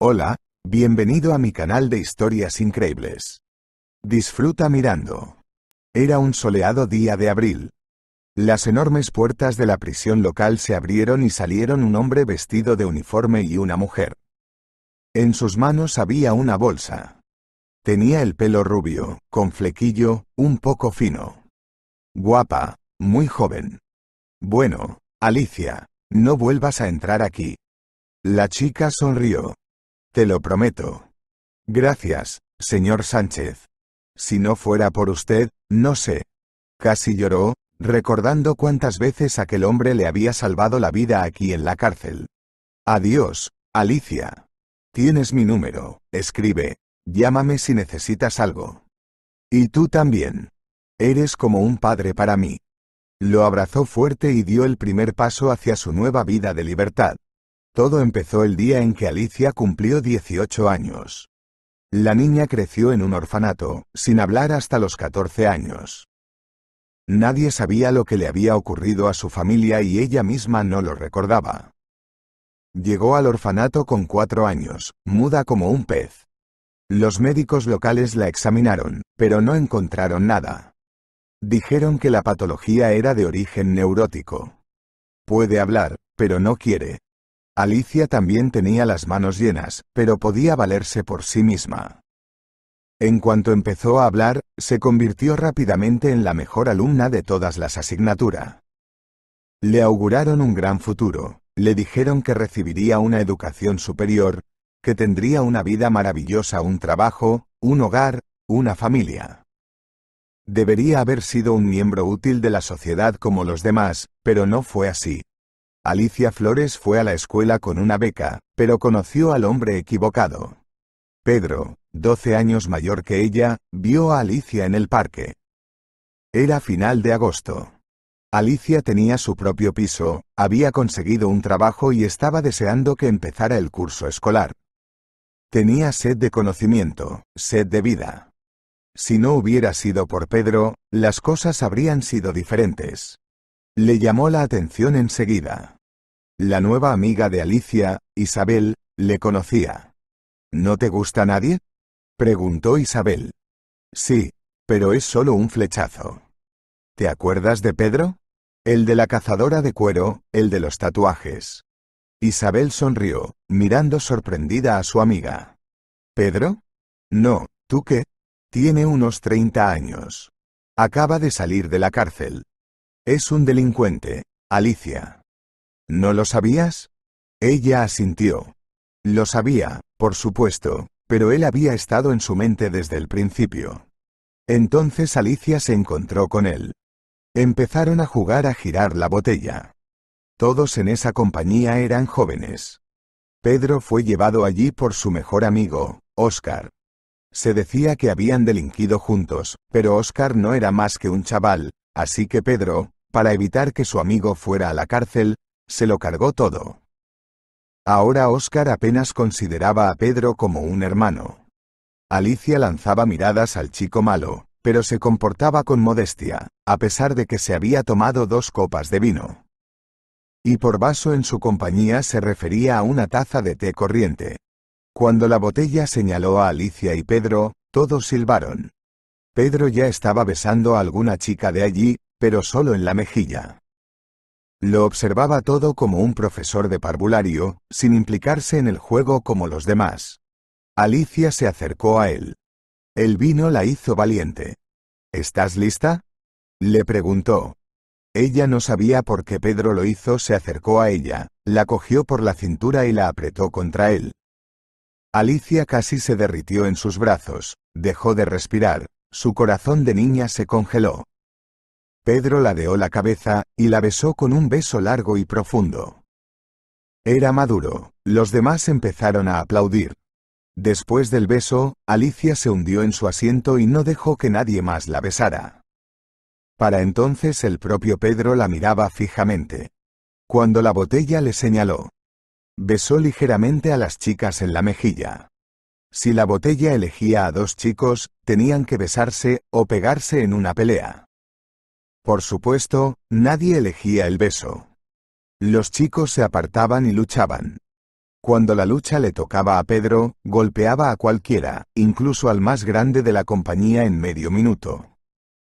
Hola, bienvenido a mi canal de historias increíbles. Disfruta mirando. Era un soleado día de abril. Las enormes puertas de la prisión local se abrieron y salieron un hombre vestido de uniforme y una mujer. En sus manos había una bolsa. Tenía el pelo rubio, con flequillo, un poco fino. Guapa, muy joven. Bueno, Alicia, no vuelvas a entrar aquí. La chica sonrió, te lo prometo. Gracias, señor Sánchez. Si no fuera por usted, no sé. Casi lloró, recordando cuántas veces aquel hombre le había salvado la vida aquí en la cárcel. Adiós, Alicia. Tienes mi número, escribe, llámame si necesitas algo. Y tú también. Eres como un padre para mí. Lo abrazó fuerte y dio el primer paso hacia su nueva vida de libertad. Todo empezó el día en que Alicia cumplió 18 años. La niña creció en un orfanato, sin hablar hasta los 14 años. Nadie sabía lo que le había ocurrido a su familia y ella misma no lo recordaba. Llegó al orfanato con cuatro años, muda como un pez. Los médicos locales la examinaron, pero no encontraron nada. Dijeron que la patología era de origen neurótico. Puede hablar, pero no quiere, Alicia también tenía las manos llenas, pero podía valerse por sí misma. En cuanto empezó a hablar, se convirtió rápidamente en la mejor alumna de todas las asignaturas. Le auguraron un gran futuro, le dijeron que recibiría una educación superior, que tendría una vida maravillosa, un trabajo, un hogar, una familia. Debería haber sido un miembro útil de la sociedad como los demás, pero no fue así, Alicia Flores fue a la escuela con una beca, pero conoció al hombre equivocado. Pedro, 12 años mayor que ella, vio a Alicia en el parque. Era final de agosto. Alicia tenía su propio piso, había conseguido un trabajo y estaba deseando que empezara el curso escolar. Tenía sed de conocimiento, sed de vida. Si no hubiera sido por Pedro, las cosas habrían sido diferentes. Le llamó la atención enseguida. La nueva amiga de Alicia, Isabel, le conocía. ¿No te gusta nadie? Preguntó Isabel. Sí, pero es solo un flechazo. ¿Te acuerdas de Pedro? El de la cazadora de cuero, el de los tatuajes. Isabel sonrió, mirando sorprendida a su amiga. ¿Pedro? No, ¿tú qué? Tiene unos 30 años. Acaba de salir de la cárcel. Es un delincuente, Alicia. ¿No lo sabías? Ella asintió. Lo sabía, por supuesto, pero él había estado en su mente desde el principio. Entonces Alicia se encontró con él. Empezaron a jugar a girar la botella. Todos en esa compañía eran jóvenes. Pedro fue llevado allí por su mejor amigo, Oscar. Se decía que habían delinquido juntos, pero Oscar no era más que un chaval, así que Pedro, para evitar que su amigo fuera a la cárcel, se lo cargó todo. Ahora Oscar apenas consideraba a Pedro como un hermano. Alicia lanzaba miradas al chico malo, pero se comportaba con modestia, a pesar de que se había tomado dos copas de vino. Y por vaso en su compañía se refería a una taza de té corriente. Cuando la botella señaló a Alicia y Pedro, todos silbaron. Pedro ya estaba besando a alguna chica de allí, pero solo en la mejilla. Lo observaba todo como un profesor de parvulario, sin implicarse en el juego como los demás. Alicia se acercó a él. El vino la hizo valiente. ¿Estás lista? Le preguntó. Ella no sabía por qué Pedro lo hizo, se acercó a ella, la cogió por la cintura y la apretó contra él. Alicia casi se derritió en sus brazos, dejó de respirar, su corazón de niña se congeló. Pedro deó la cabeza, y la besó con un beso largo y profundo. Era maduro, los demás empezaron a aplaudir. Después del beso, Alicia se hundió en su asiento y no dejó que nadie más la besara. Para entonces el propio Pedro la miraba fijamente. Cuando la botella le señaló, besó ligeramente a las chicas en la mejilla. Si la botella elegía a dos chicos, tenían que besarse o pegarse en una pelea. Por supuesto, nadie elegía el beso. Los chicos se apartaban y luchaban. Cuando la lucha le tocaba a Pedro, golpeaba a cualquiera, incluso al más grande de la compañía en medio minuto.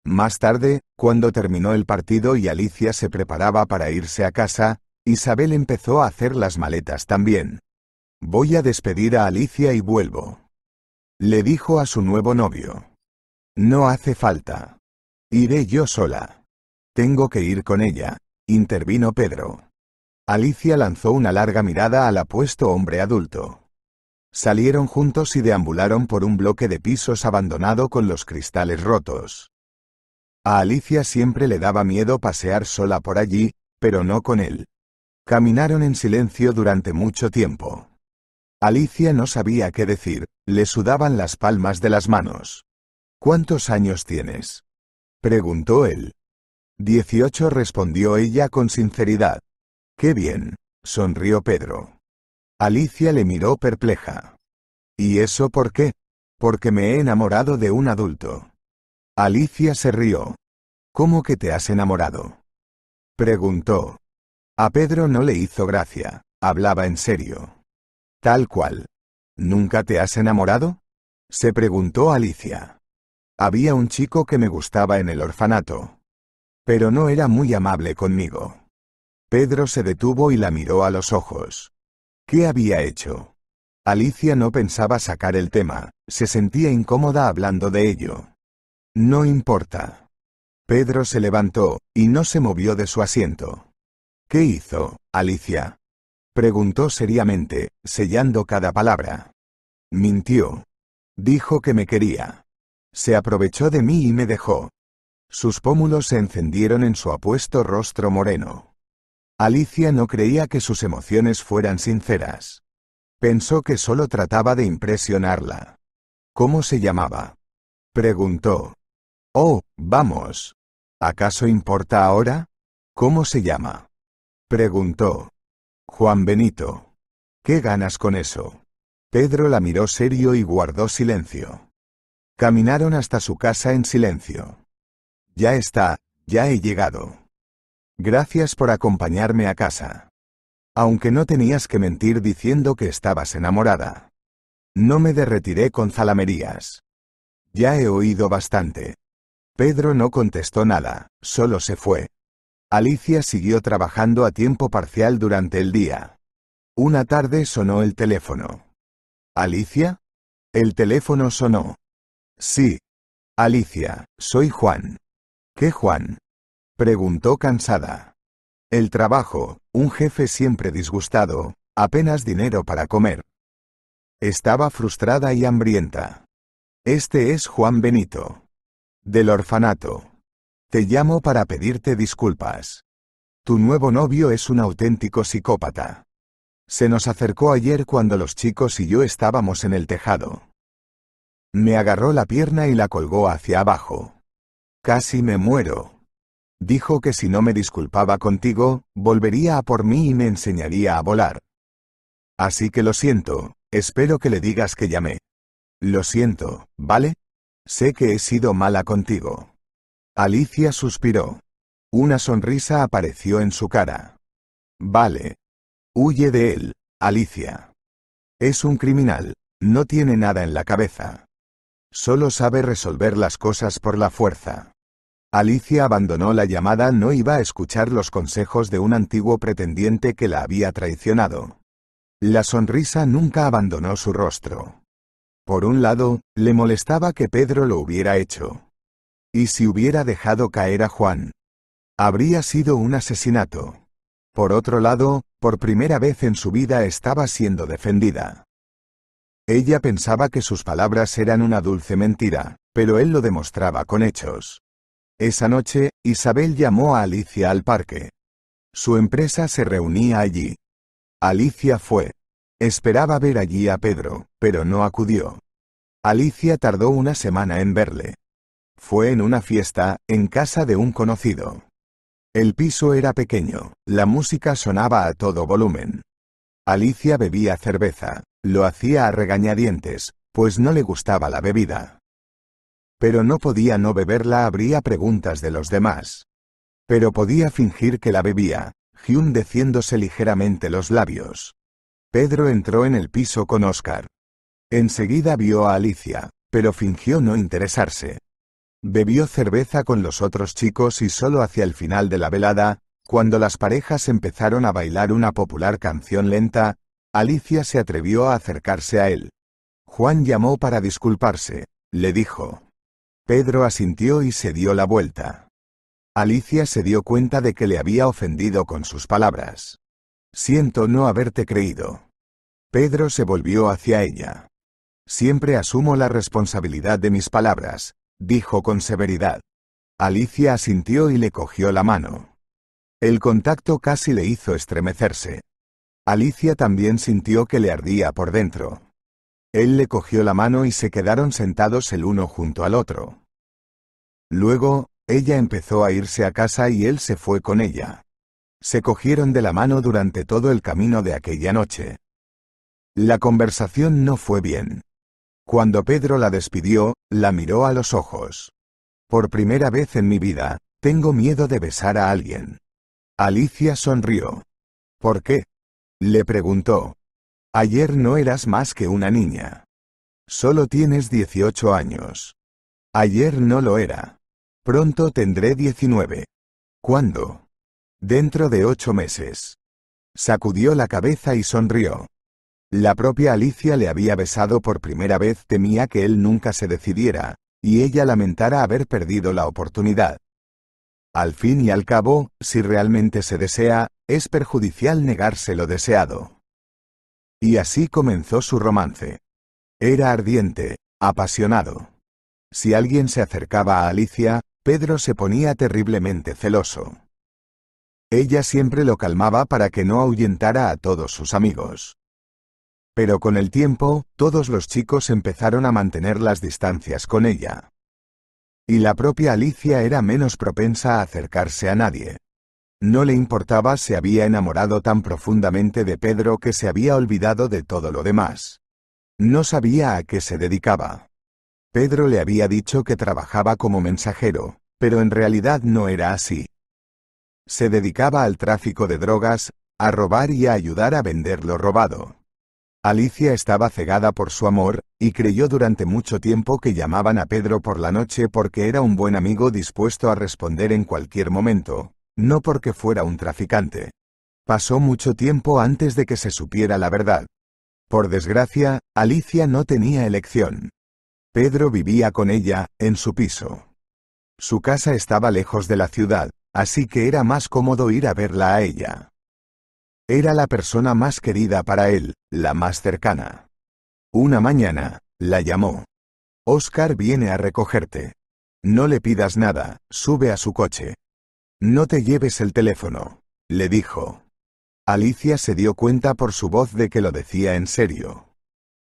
Más tarde, cuando terminó el partido y Alicia se preparaba para irse a casa, Isabel empezó a hacer las maletas también. Voy a despedir a Alicia y vuelvo. Le dijo a su nuevo novio. No hace falta. Iré yo sola. Tengo que ir con ella, intervino Pedro. Alicia lanzó una larga mirada al apuesto hombre adulto. Salieron juntos y deambularon por un bloque de pisos abandonado con los cristales rotos. A Alicia siempre le daba miedo pasear sola por allí, pero no con él. Caminaron en silencio durante mucho tiempo. Alicia no sabía qué decir, le sudaban las palmas de las manos. ¿Cuántos años tienes? preguntó él. 18 respondió ella con sinceridad. Qué bien, sonrió Pedro. Alicia le miró perpleja. ¿Y eso por qué? Porque me he enamorado de un adulto. Alicia se rió. ¿Cómo que te has enamorado? Preguntó. A Pedro no le hizo gracia, hablaba en serio. Tal cual. ¿Nunca te has enamorado? Se preguntó Alicia. Había un chico que me gustaba en el orfanato, pero no era muy amable conmigo. Pedro se detuvo y la miró a los ojos. ¿Qué había hecho? Alicia no pensaba sacar el tema, se sentía incómoda hablando de ello. No importa. Pedro se levantó, y no se movió de su asiento. ¿Qué hizo, Alicia? Preguntó seriamente, sellando cada palabra. Mintió. Dijo que me quería. Se aprovechó de mí y me dejó. Sus pómulos se encendieron en su apuesto rostro moreno. Alicia no creía que sus emociones fueran sinceras. Pensó que solo trataba de impresionarla. ¿Cómo se llamaba? Preguntó. Oh, vamos. ¿Acaso importa ahora? ¿Cómo se llama? Preguntó. Juan Benito. ¿Qué ganas con eso? Pedro la miró serio y guardó silencio. Caminaron hasta su casa en silencio. Ya está, ya he llegado. Gracias por acompañarme a casa. Aunque no tenías que mentir diciendo que estabas enamorada. No me derretiré con zalamerías. Ya he oído bastante. Pedro no contestó nada, solo se fue. Alicia siguió trabajando a tiempo parcial durante el día. Una tarde sonó el teléfono. ¿Alicia? El teléfono sonó. Sí. Alicia, soy Juan. ¿Qué Juan? preguntó cansada. El trabajo, un jefe siempre disgustado, apenas dinero para comer. Estaba frustrada y hambrienta. Este es Juan Benito. Del orfanato. Te llamo para pedirte disculpas. Tu nuevo novio es un auténtico psicópata. Se nos acercó ayer cuando los chicos y yo estábamos en el tejado. Me agarró la pierna y la colgó hacia abajo. Casi me muero. Dijo que si no me disculpaba contigo, volvería a por mí y me enseñaría a volar. Así que lo siento, espero que le digas que llamé. Lo siento, ¿vale? Sé que he sido mala contigo. Alicia suspiró. Una sonrisa apareció en su cara. Vale. Huye de él, Alicia. Es un criminal, no tiene nada en la cabeza. Solo sabe resolver las cosas por la fuerza. Alicia abandonó la llamada, no iba a escuchar los consejos de un antiguo pretendiente que la había traicionado. La sonrisa nunca abandonó su rostro. Por un lado, le molestaba que Pedro lo hubiera hecho. Y si hubiera dejado caer a Juan. Habría sido un asesinato. Por otro lado, por primera vez en su vida estaba siendo defendida. Ella pensaba que sus palabras eran una dulce mentira, pero él lo demostraba con hechos. Esa noche, Isabel llamó a Alicia al parque. Su empresa se reunía allí. Alicia fue. Esperaba ver allí a Pedro, pero no acudió. Alicia tardó una semana en verle. Fue en una fiesta, en casa de un conocido. El piso era pequeño, la música sonaba a todo volumen. Alicia bebía cerveza, lo hacía a regañadientes, pues no le gustaba la bebida. Pero no podía no beberla habría preguntas de los demás. Pero podía fingir que la bebía, Hyun deciéndose ligeramente los labios. Pedro entró en el piso con Oscar. Enseguida vio a Alicia, pero fingió no interesarse. Bebió cerveza con los otros chicos y solo hacia el final de la velada, cuando las parejas empezaron a bailar una popular canción lenta, Alicia se atrevió a acercarse a él. Juan llamó para disculparse, le dijo, Pedro asintió y se dio la vuelta. Alicia se dio cuenta de que le había ofendido con sus palabras. Siento no haberte creído. Pedro se volvió hacia ella. Siempre asumo la responsabilidad de mis palabras, dijo con severidad. Alicia asintió y le cogió la mano. El contacto casi le hizo estremecerse. Alicia también sintió que le ardía por dentro. Él le cogió la mano y se quedaron sentados el uno junto al otro. Luego, ella empezó a irse a casa y él se fue con ella. Se cogieron de la mano durante todo el camino de aquella noche. La conversación no fue bien. Cuando Pedro la despidió, la miró a los ojos. Por primera vez en mi vida, tengo miedo de besar a alguien. Alicia sonrió. ¿Por qué? Le preguntó. Ayer no eras más que una niña. Solo tienes 18 años. Ayer no lo era. Pronto tendré 19. ¿Cuándo? Dentro de ocho meses. Sacudió la cabeza y sonrió. La propia Alicia le había besado por primera vez, temía que él nunca se decidiera, y ella lamentara haber perdido la oportunidad. Al fin y al cabo, si realmente se desea, es perjudicial negarse lo deseado. Y así comenzó su romance. Era ardiente, apasionado. Si alguien se acercaba a Alicia, Pedro se ponía terriblemente celoso. Ella siempre lo calmaba para que no ahuyentara a todos sus amigos. Pero con el tiempo, todos los chicos empezaron a mantener las distancias con ella. Y la propia Alicia era menos propensa a acercarse a nadie. No le importaba, se había enamorado tan profundamente de Pedro que se había olvidado de todo lo demás. No sabía a qué se dedicaba. Pedro le había dicho que trabajaba como mensajero, pero en realidad no era así. Se dedicaba al tráfico de drogas, a robar y a ayudar a vender lo robado. Alicia estaba cegada por su amor, y creyó durante mucho tiempo que llamaban a Pedro por la noche porque era un buen amigo dispuesto a responder en cualquier momento, no porque fuera un traficante. Pasó mucho tiempo antes de que se supiera la verdad. Por desgracia, Alicia no tenía elección. Pedro vivía con ella, en su piso. Su casa estaba lejos de la ciudad, así que era más cómodo ir a verla a ella. Era la persona más querida para él, la más cercana. Una mañana, la llamó. Oscar viene a recogerte. No le pidas nada, sube a su coche, no te lleves el teléfono, le dijo. Alicia se dio cuenta por su voz de que lo decía en serio.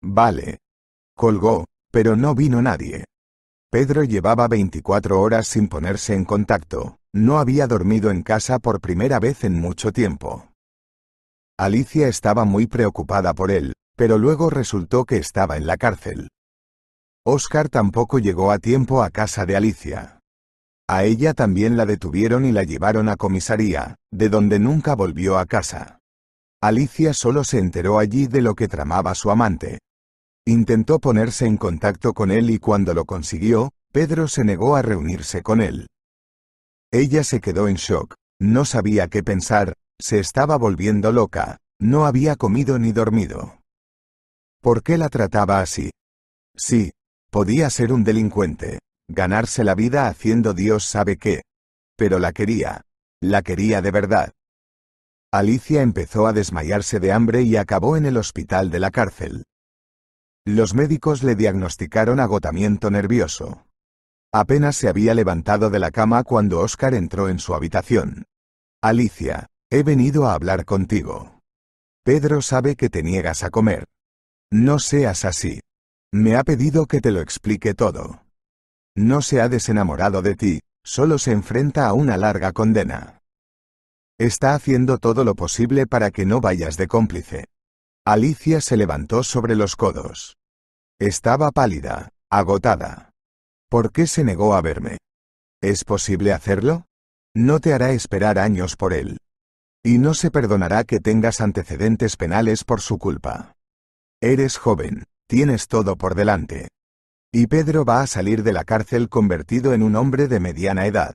Vale. Colgó, pero no vino nadie. Pedro llevaba 24 horas sin ponerse en contacto, no había dormido en casa por primera vez en mucho tiempo. Alicia estaba muy preocupada por él, pero luego resultó que estaba en la cárcel. Oscar tampoco llegó a tiempo a casa de Alicia. A ella también la detuvieron y la llevaron a comisaría, de donde nunca volvió a casa. Alicia solo se enteró allí de lo que tramaba su amante. Intentó ponerse en contacto con él y cuando lo consiguió, Pedro se negó a reunirse con él. Ella se quedó en shock, no sabía qué pensar, se estaba volviendo loca, no había comido ni dormido. ¿Por qué la trataba así? Sí, podía ser un delincuente, ganarse la vida haciendo Dios sabe qué. Pero la quería. La quería de verdad. Alicia empezó a desmayarse de hambre y acabó en el hospital de la cárcel. Los médicos le diagnosticaron agotamiento nervioso. Apenas se había levantado de la cama cuando Oscar entró en su habitación. Alicia, he venido a hablar contigo. Pedro sabe que te niegas a comer. No seas así. Me ha pedido que te lo explique todo no se ha desenamorado de ti, solo se enfrenta a una larga condena. Está haciendo todo lo posible para que no vayas de cómplice. Alicia se levantó sobre los codos. Estaba pálida, agotada. ¿Por qué se negó a verme? ¿Es posible hacerlo? No te hará esperar años por él. Y no se perdonará que tengas antecedentes penales por su culpa. Eres joven, tienes todo por delante. Y Pedro va a salir de la cárcel convertido en un hombre de mediana edad.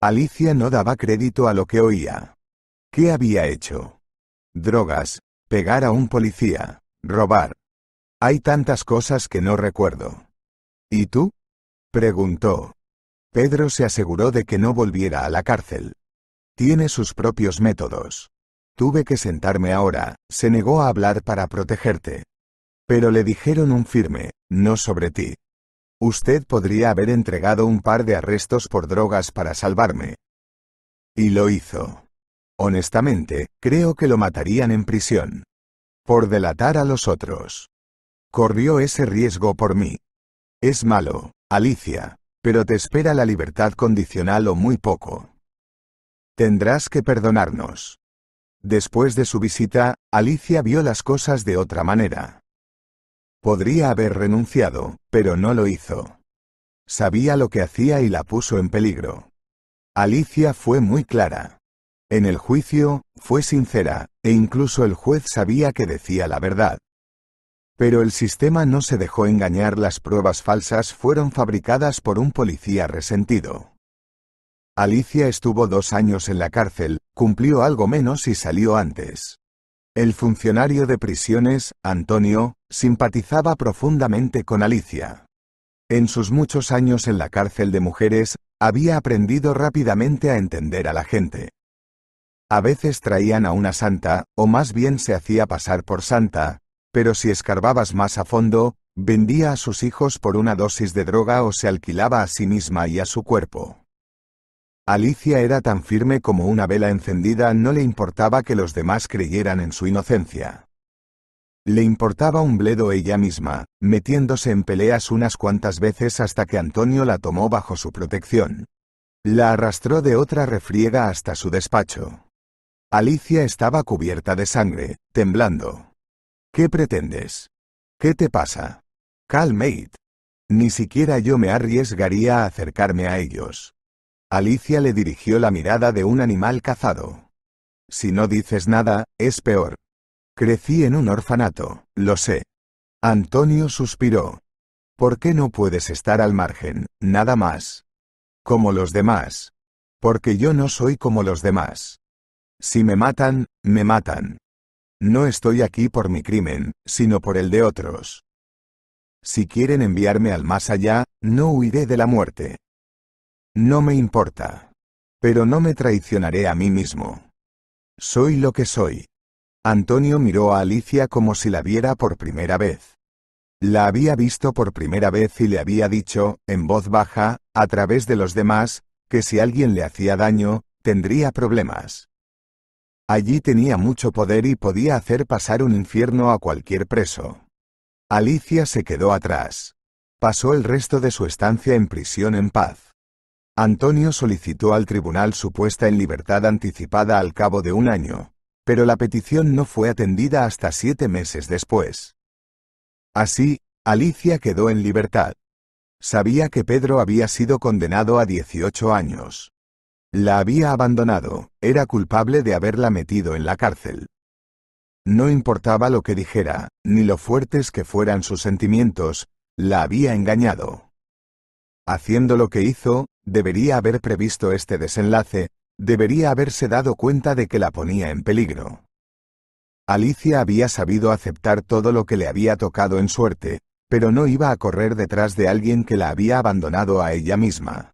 Alicia no daba crédito a lo que oía. ¿Qué había hecho? Drogas, pegar a un policía, robar. Hay tantas cosas que no recuerdo. ¿Y tú? preguntó. Pedro se aseguró de que no volviera a la cárcel. Tiene sus propios métodos. Tuve que sentarme ahora, se negó a hablar para protegerte. Pero le dijeron un firme, no sobre ti. Usted podría haber entregado un par de arrestos por drogas para salvarme. Y lo hizo. Honestamente, creo que lo matarían en prisión. Por delatar a los otros. Corrió ese riesgo por mí. Es malo, Alicia, pero te espera la libertad condicional o muy poco. Tendrás que perdonarnos. Después de su visita, Alicia vio las cosas de otra manera. Podría haber renunciado, pero no lo hizo. Sabía lo que hacía y la puso en peligro. Alicia fue muy clara. En el juicio, fue sincera, e incluso el juez sabía que decía la verdad. Pero el sistema no se dejó engañar, las pruebas falsas fueron fabricadas por un policía resentido. Alicia estuvo dos años en la cárcel, cumplió algo menos y salió antes. El funcionario de prisiones, Antonio, simpatizaba profundamente con Alicia. En sus muchos años en la cárcel de mujeres, había aprendido rápidamente a entender a la gente. A veces traían a una santa, o más bien se hacía pasar por santa, pero si escarbabas más a fondo, vendía a sus hijos por una dosis de droga o se alquilaba a sí misma y a su cuerpo. Alicia era tan firme como una vela encendida, no le importaba que los demás creyeran en su inocencia. Le importaba un bledo ella misma, metiéndose en peleas unas cuantas veces hasta que Antonio la tomó bajo su protección. La arrastró de otra refriega hasta su despacho. Alicia estaba cubierta de sangre, temblando. ¿Qué pretendes? ¿Qué te pasa? Calmate. Ni siquiera yo me arriesgaría a acercarme a ellos. Alicia le dirigió la mirada de un animal cazado. Si no dices nada, es peor. Crecí en un orfanato, lo sé. Antonio suspiró. ¿Por qué no puedes estar al margen, nada más? Como los demás. Porque yo no soy como los demás. Si me matan, me matan. No estoy aquí por mi crimen, sino por el de otros. Si quieren enviarme al más allá, no huiré de la muerte. No me importa. Pero no me traicionaré a mí mismo. Soy lo que soy. Antonio miró a Alicia como si la viera por primera vez. La había visto por primera vez y le había dicho, en voz baja, a través de los demás, que si alguien le hacía daño, tendría problemas. Allí tenía mucho poder y podía hacer pasar un infierno a cualquier preso. Alicia se quedó atrás. Pasó el resto de su estancia en prisión en paz. Antonio solicitó al tribunal su puesta en libertad anticipada al cabo de un año, pero la petición no fue atendida hasta siete meses después. Así, Alicia quedó en libertad. Sabía que Pedro había sido condenado a 18 años. La había abandonado, era culpable de haberla metido en la cárcel. No importaba lo que dijera, ni lo fuertes que fueran sus sentimientos, la había engañado. Haciendo lo que hizo, Debería haber previsto este desenlace, debería haberse dado cuenta de que la ponía en peligro. Alicia había sabido aceptar todo lo que le había tocado en suerte, pero no iba a correr detrás de alguien que la había abandonado a ella misma.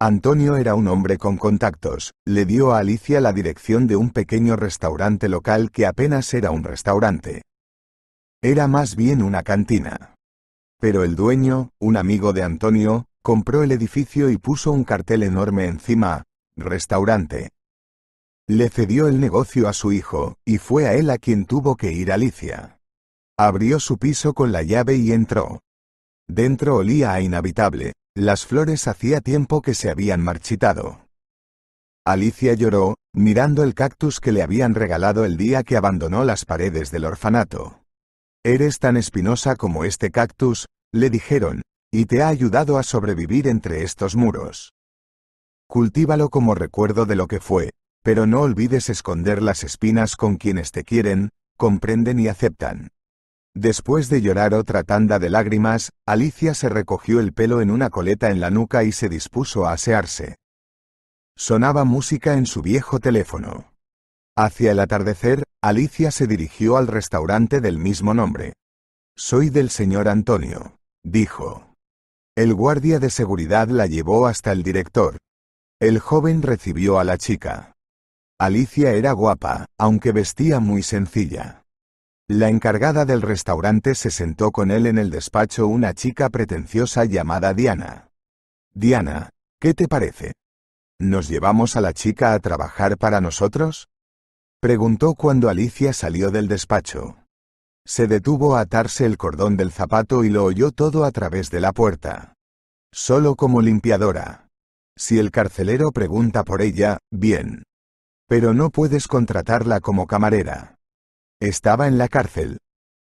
Antonio era un hombre con contactos, le dio a Alicia la dirección de un pequeño restaurante local que apenas era un restaurante. Era más bien una cantina. Pero el dueño, un amigo de Antonio, compró el edificio y puso un cartel enorme encima, restaurante. Le cedió el negocio a su hijo, y fue a él a quien tuvo que ir Alicia. Abrió su piso con la llave y entró. Dentro olía a inhabitable, las flores hacía tiempo que se habían marchitado. Alicia lloró, mirando el cactus que le habían regalado el día que abandonó las paredes del orfanato. Eres tan espinosa como este cactus, le dijeron, y te ha ayudado a sobrevivir entre estos muros. Cultívalo como recuerdo de lo que fue, pero no olvides esconder las espinas con quienes te quieren, comprenden y aceptan. Después de llorar otra tanda de lágrimas, Alicia se recogió el pelo en una coleta en la nuca y se dispuso a asearse. Sonaba música en su viejo teléfono. Hacia el atardecer, Alicia se dirigió al restaurante del mismo nombre. Soy del señor Antonio, dijo. El guardia de seguridad la llevó hasta el director. El joven recibió a la chica. Alicia era guapa, aunque vestía muy sencilla. La encargada del restaurante se sentó con él en el despacho una chica pretenciosa llamada Diana. Diana, ¿qué te parece? ¿Nos llevamos a la chica a trabajar para nosotros? Preguntó cuando Alicia salió del despacho. Se detuvo a atarse el cordón del zapato y lo oyó todo a través de la puerta. Solo como limpiadora. Si el carcelero pregunta por ella, bien. Pero no puedes contratarla como camarera. Estaba en la cárcel.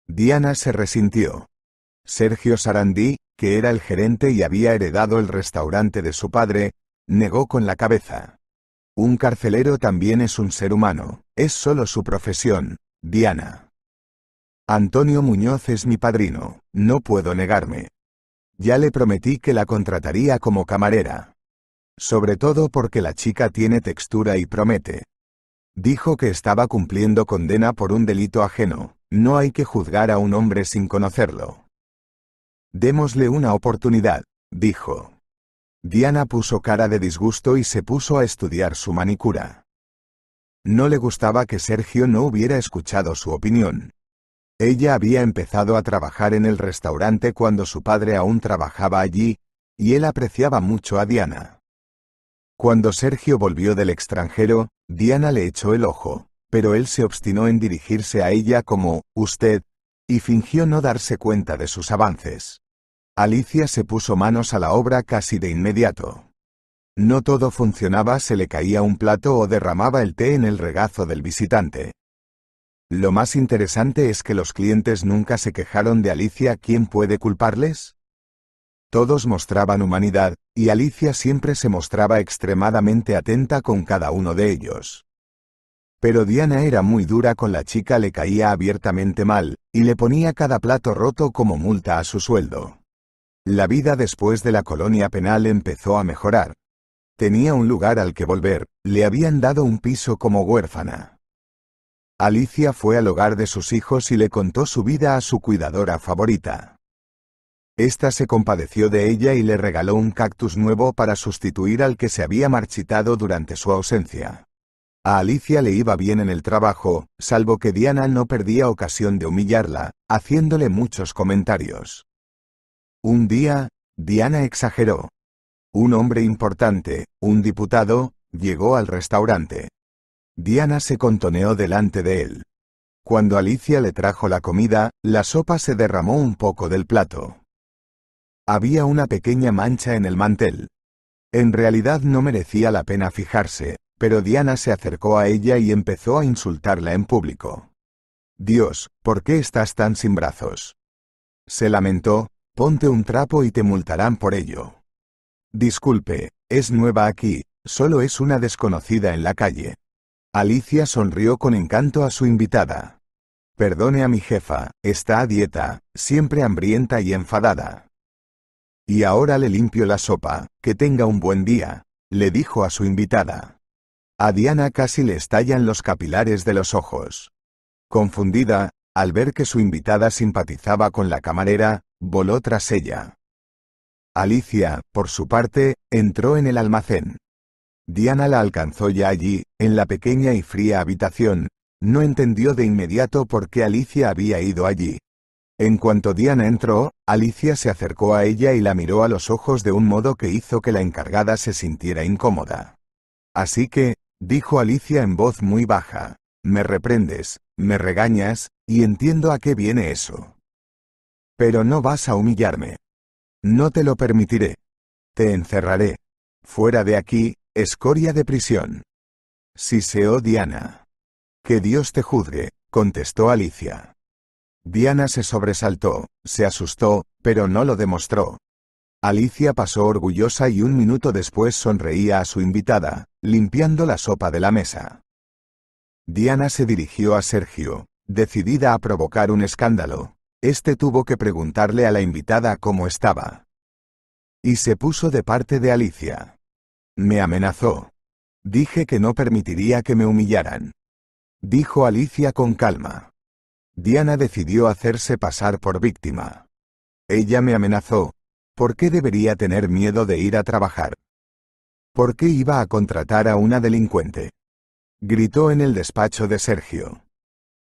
Diana se resintió. Sergio Sarandí, que era el gerente y había heredado el restaurante de su padre, negó con la cabeza. Un carcelero también es un ser humano, es solo su profesión, Diana. Antonio Muñoz es mi padrino, no puedo negarme. Ya le prometí que la contrataría como camarera. Sobre todo porque la chica tiene textura y promete. Dijo que estaba cumpliendo condena por un delito ajeno, no hay que juzgar a un hombre sin conocerlo. Démosle una oportunidad, dijo. Diana puso cara de disgusto y se puso a estudiar su manicura. No le gustaba que Sergio no hubiera escuchado su opinión, ella había empezado a trabajar en el restaurante cuando su padre aún trabajaba allí, y él apreciaba mucho a Diana. Cuando Sergio volvió del extranjero, Diana le echó el ojo, pero él se obstinó en dirigirse a ella como usted, y fingió no darse cuenta de sus avances. Alicia se puso manos a la obra casi de inmediato. No todo funcionaba, se le caía un plato o derramaba el té en el regazo del visitante. Lo más interesante es que los clientes nunca se quejaron de Alicia, ¿quién puede culparles? Todos mostraban humanidad, y Alicia siempre se mostraba extremadamente atenta con cada uno de ellos. Pero Diana era muy dura con la chica, le caía abiertamente mal, y le ponía cada plato roto como multa a su sueldo. La vida después de la colonia penal empezó a mejorar. Tenía un lugar al que volver, le habían dado un piso como huérfana. Alicia fue al hogar de sus hijos y le contó su vida a su cuidadora favorita. Esta se compadeció de ella y le regaló un cactus nuevo para sustituir al que se había marchitado durante su ausencia. A Alicia le iba bien en el trabajo, salvo que Diana no perdía ocasión de humillarla, haciéndole muchos comentarios. Un día, Diana exageró. Un hombre importante, un diputado, llegó al restaurante. Diana se contoneó delante de él. Cuando Alicia le trajo la comida, la sopa se derramó un poco del plato. Había una pequeña mancha en el mantel. En realidad no merecía la pena fijarse, pero Diana se acercó a ella y empezó a insultarla en público. Dios, ¿por qué estás tan sin brazos? Se lamentó, ponte un trapo y te multarán por ello. Disculpe, es nueva aquí, solo es una desconocida en la calle. Alicia sonrió con encanto a su invitada. Perdone a mi jefa, está a dieta, siempre hambrienta y enfadada. Y ahora le limpio la sopa, que tenga un buen día, le dijo a su invitada. A Diana casi le estallan los capilares de los ojos. Confundida, al ver que su invitada simpatizaba con la camarera, voló tras ella. Alicia, por su parte, entró en el almacén. Diana la alcanzó ya allí, en la pequeña y fría habitación. No entendió de inmediato por qué Alicia había ido allí. En cuanto Diana entró, Alicia se acercó a ella y la miró a los ojos de un modo que hizo que la encargada se sintiera incómoda. Así que, dijo Alicia en voz muy baja, me reprendes, me regañas, y entiendo a qué viene eso. Pero no vas a humillarme. No te lo permitiré. Te encerraré. Fuera de aquí, Escoria de prisión. Siseo Diana. Que Dios te juzgue, contestó Alicia. Diana se sobresaltó, se asustó, pero no lo demostró. Alicia pasó orgullosa y un minuto después sonreía a su invitada, limpiando la sopa de la mesa. Diana se dirigió a Sergio, decidida a provocar un escándalo. Este tuvo que preguntarle a la invitada cómo estaba. Y se puso de parte de Alicia. Me amenazó. Dije que no permitiría que me humillaran. Dijo Alicia con calma. Diana decidió hacerse pasar por víctima. Ella me amenazó. ¿Por qué debería tener miedo de ir a trabajar? ¿Por qué iba a contratar a una delincuente? Gritó en el despacho de Sergio.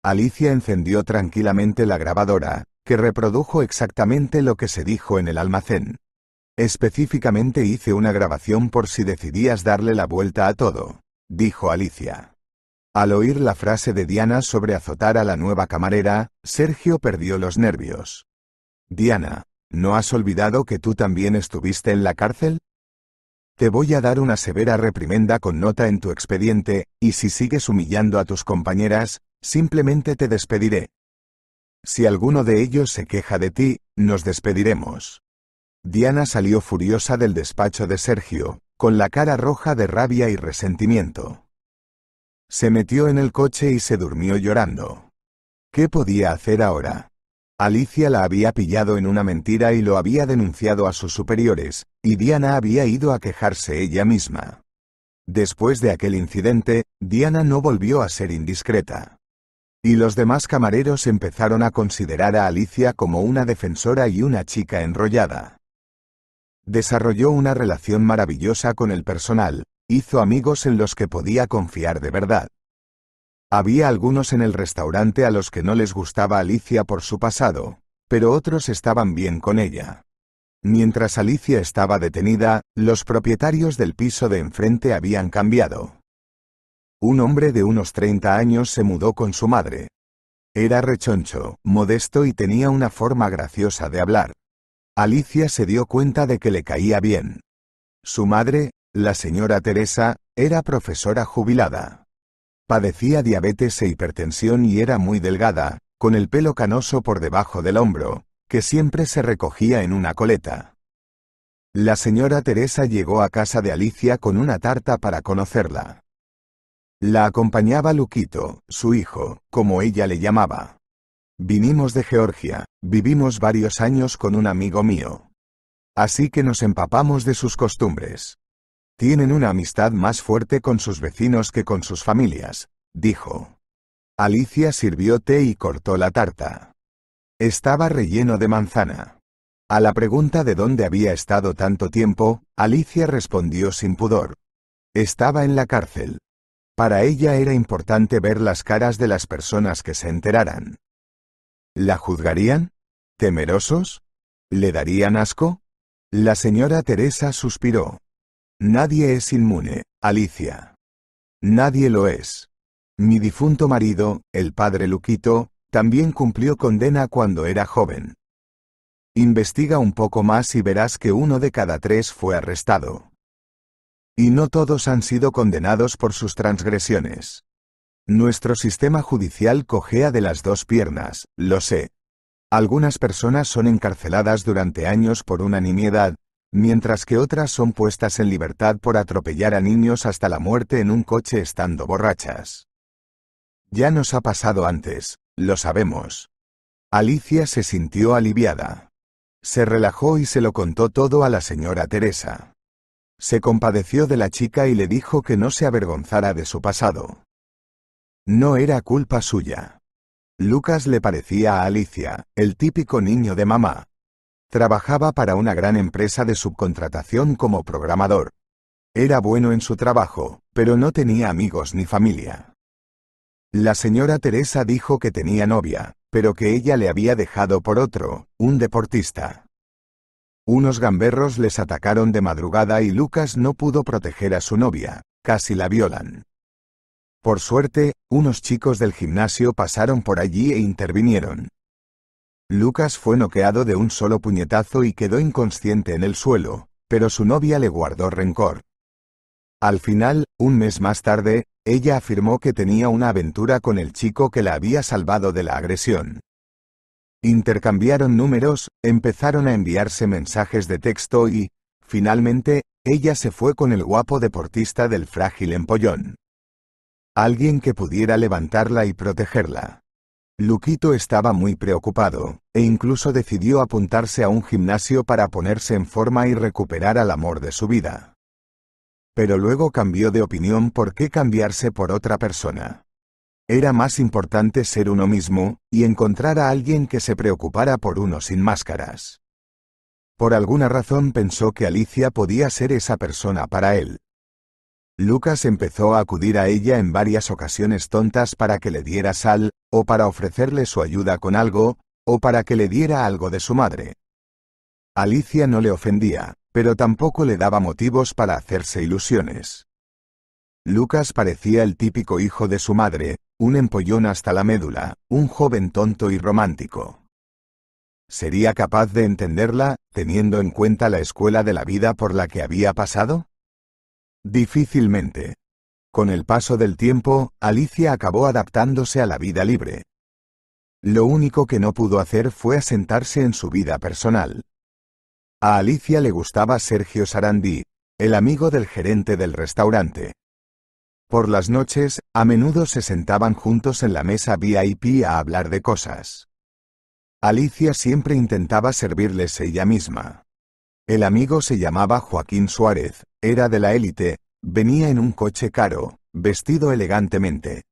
Alicia encendió tranquilamente la grabadora, que reprodujo exactamente lo que se dijo en el almacén. Específicamente hice una grabación por si decidías darle la vuelta a todo, dijo Alicia. Al oír la frase de Diana sobre azotar a la nueva camarera, Sergio perdió los nervios. Diana, ¿no has olvidado que tú también estuviste en la cárcel? Te voy a dar una severa reprimenda con nota en tu expediente, y si sigues humillando a tus compañeras, simplemente te despediré. Si alguno de ellos se queja de ti, nos despediremos. Diana salió furiosa del despacho de Sergio, con la cara roja de rabia y resentimiento. Se metió en el coche y se durmió llorando. ¿Qué podía hacer ahora? Alicia la había pillado en una mentira y lo había denunciado a sus superiores, y Diana había ido a quejarse ella misma. Después de aquel incidente, Diana no volvió a ser indiscreta. Y los demás camareros empezaron a considerar a Alicia como una defensora y una chica enrollada. Desarrolló una relación maravillosa con el personal, hizo amigos en los que podía confiar de verdad. Había algunos en el restaurante a los que no les gustaba Alicia por su pasado, pero otros estaban bien con ella. Mientras Alicia estaba detenida, los propietarios del piso de enfrente habían cambiado. Un hombre de unos 30 años se mudó con su madre. Era rechoncho, modesto y tenía una forma graciosa de hablar. Alicia se dio cuenta de que le caía bien. Su madre, la señora Teresa, era profesora jubilada. Padecía diabetes e hipertensión y era muy delgada, con el pelo canoso por debajo del hombro, que siempre se recogía en una coleta. La señora Teresa llegó a casa de Alicia con una tarta para conocerla. La acompañaba Luquito, su hijo, como ella le llamaba. Vinimos de Georgia, vivimos varios años con un amigo mío. Así que nos empapamos de sus costumbres. Tienen una amistad más fuerte con sus vecinos que con sus familias, dijo. Alicia sirvió té y cortó la tarta. Estaba relleno de manzana. A la pregunta de dónde había estado tanto tiempo, Alicia respondió sin pudor. Estaba en la cárcel. Para ella era importante ver las caras de las personas que se enteraran. ¿La juzgarían? ¿Temerosos? ¿Le darían asco? La señora Teresa suspiró. Nadie es inmune, Alicia. Nadie lo es. Mi difunto marido, el padre Luquito, también cumplió condena cuando era joven. Investiga un poco más y verás que uno de cada tres fue arrestado. Y no todos han sido condenados por sus transgresiones. Nuestro sistema judicial cojea de las dos piernas, lo sé. Algunas personas son encarceladas durante años por una nimiedad, mientras que otras son puestas en libertad por atropellar a niños hasta la muerte en un coche estando borrachas. Ya nos ha pasado antes, lo sabemos. Alicia se sintió aliviada. Se relajó y se lo contó todo a la señora Teresa. Se compadeció de la chica y le dijo que no se avergonzara de su pasado. No era culpa suya. Lucas le parecía a Alicia, el típico niño de mamá. Trabajaba para una gran empresa de subcontratación como programador. Era bueno en su trabajo, pero no tenía amigos ni familia. La señora Teresa dijo que tenía novia, pero que ella le había dejado por otro, un deportista. Unos gamberros les atacaron de madrugada y Lucas no pudo proteger a su novia, casi la violan. Por suerte, unos chicos del gimnasio pasaron por allí e intervinieron. Lucas fue noqueado de un solo puñetazo y quedó inconsciente en el suelo, pero su novia le guardó rencor. Al final, un mes más tarde, ella afirmó que tenía una aventura con el chico que la había salvado de la agresión. Intercambiaron números, empezaron a enviarse mensajes de texto y, finalmente, ella se fue con el guapo deportista del frágil empollón. Alguien que pudiera levantarla y protegerla. Luquito estaba muy preocupado, e incluso decidió apuntarse a un gimnasio para ponerse en forma y recuperar al amor de su vida. Pero luego cambió de opinión por qué cambiarse por otra persona. Era más importante ser uno mismo, y encontrar a alguien que se preocupara por uno sin máscaras. Por alguna razón pensó que Alicia podía ser esa persona para él. Lucas empezó a acudir a ella en varias ocasiones tontas para que le diera sal, o para ofrecerle su ayuda con algo, o para que le diera algo de su madre. Alicia no le ofendía, pero tampoco le daba motivos para hacerse ilusiones. Lucas parecía el típico hijo de su madre, un empollón hasta la médula, un joven tonto y romántico. ¿Sería capaz de entenderla, teniendo en cuenta la escuela de la vida por la que había pasado? Difícilmente. Con el paso del tiempo, Alicia acabó adaptándose a la vida libre. Lo único que no pudo hacer fue asentarse en su vida personal. A Alicia le gustaba Sergio Sarandí, el amigo del gerente del restaurante. Por las noches, a menudo se sentaban juntos en la mesa VIP a hablar de cosas. Alicia siempre intentaba servirles ella misma. El amigo se llamaba Joaquín Suárez, era de la élite, venía en un coche caro, vestido elegantemente.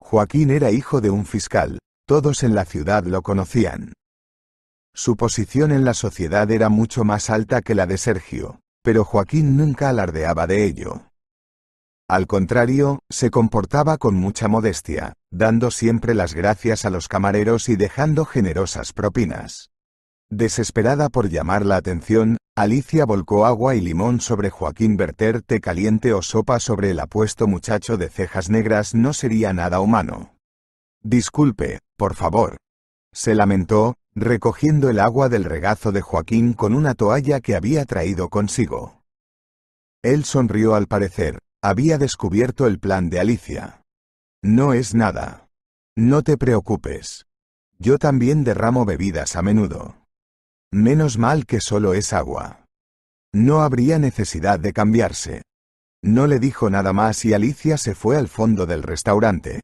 Joaquín era hijo de un fiscal, todos en la ciudad lo conocían. Su posición en la sociedad era mucho más alta que la de Sergio, pero Joaquín nunca alardeaba de ello. Al contrario, se comportaba con mucha modestia, dando siempre las gracias a los camareros y dejando generosas propinas. Desesperada por llamar la atención, Alicia volcó agua y limón sobre Joaquín verter té caliente o sopa sobre el apuesto muchacho de cejas negras no sería nada humano. Disculpe, por favor. Se lamentó, recogiendo el agua del regazo de Joaquín con una toalla que había traído consigo. Él sonrió al parecer, había descubierto el plan de Alicia. No es nada. No te preocupes. Yo también derramo bebidas a menudo. Menos mal que solo es agua. No habría necesidad de cambiarse. No le dijo nada más y Alicia se fue al fondo del restaurante.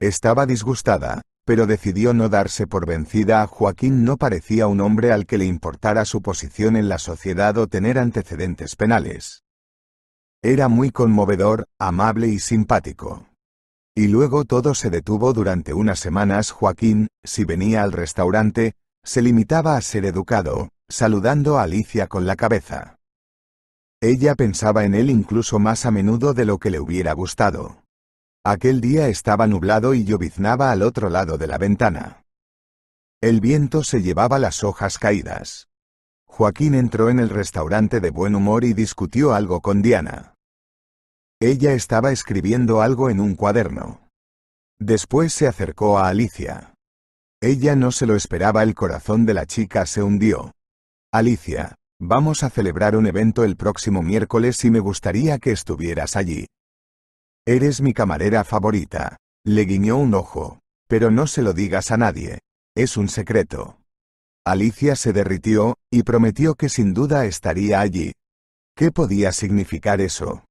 Estaba disgustada, pero decidió no darse por vencida. Joaquín no parecía un hombre al que le importara su posición en la sociedad o tener antecedentes penales. Era muy conmovedor, amable y simpático. Y luego todo se detuvo durante unas semanas. Joaquín, si venía al restaurante, se limitaba a ser educado, saludando a Alicia con la cabeza. Ella pensaba en él incluso más a menudo de lo que le hubiera gustado. Aquel día estaba nublado y lloviznaba al otro lado de la ventana. El viento se llevaba las hojas caídas. Joaquín entró en el restaurante de buen humor y discutió algo con Diana. Ella estaba escribiendo algo en un cuaderno. Después se acercó a Alicia. Ella no se lo esperaba, el corazón de la chica se hundió. Alicia, vamos a celebrar un evento el próximo miércoles y me gustaría que estuvieras allí. Eres mi camarera favorita. Le guiñó un ojo, pero no se lo digas a nadie. Es un secreto. Alicia se derritió, y prometió que sin duda estaría allí. ¿Qué podía significar eso?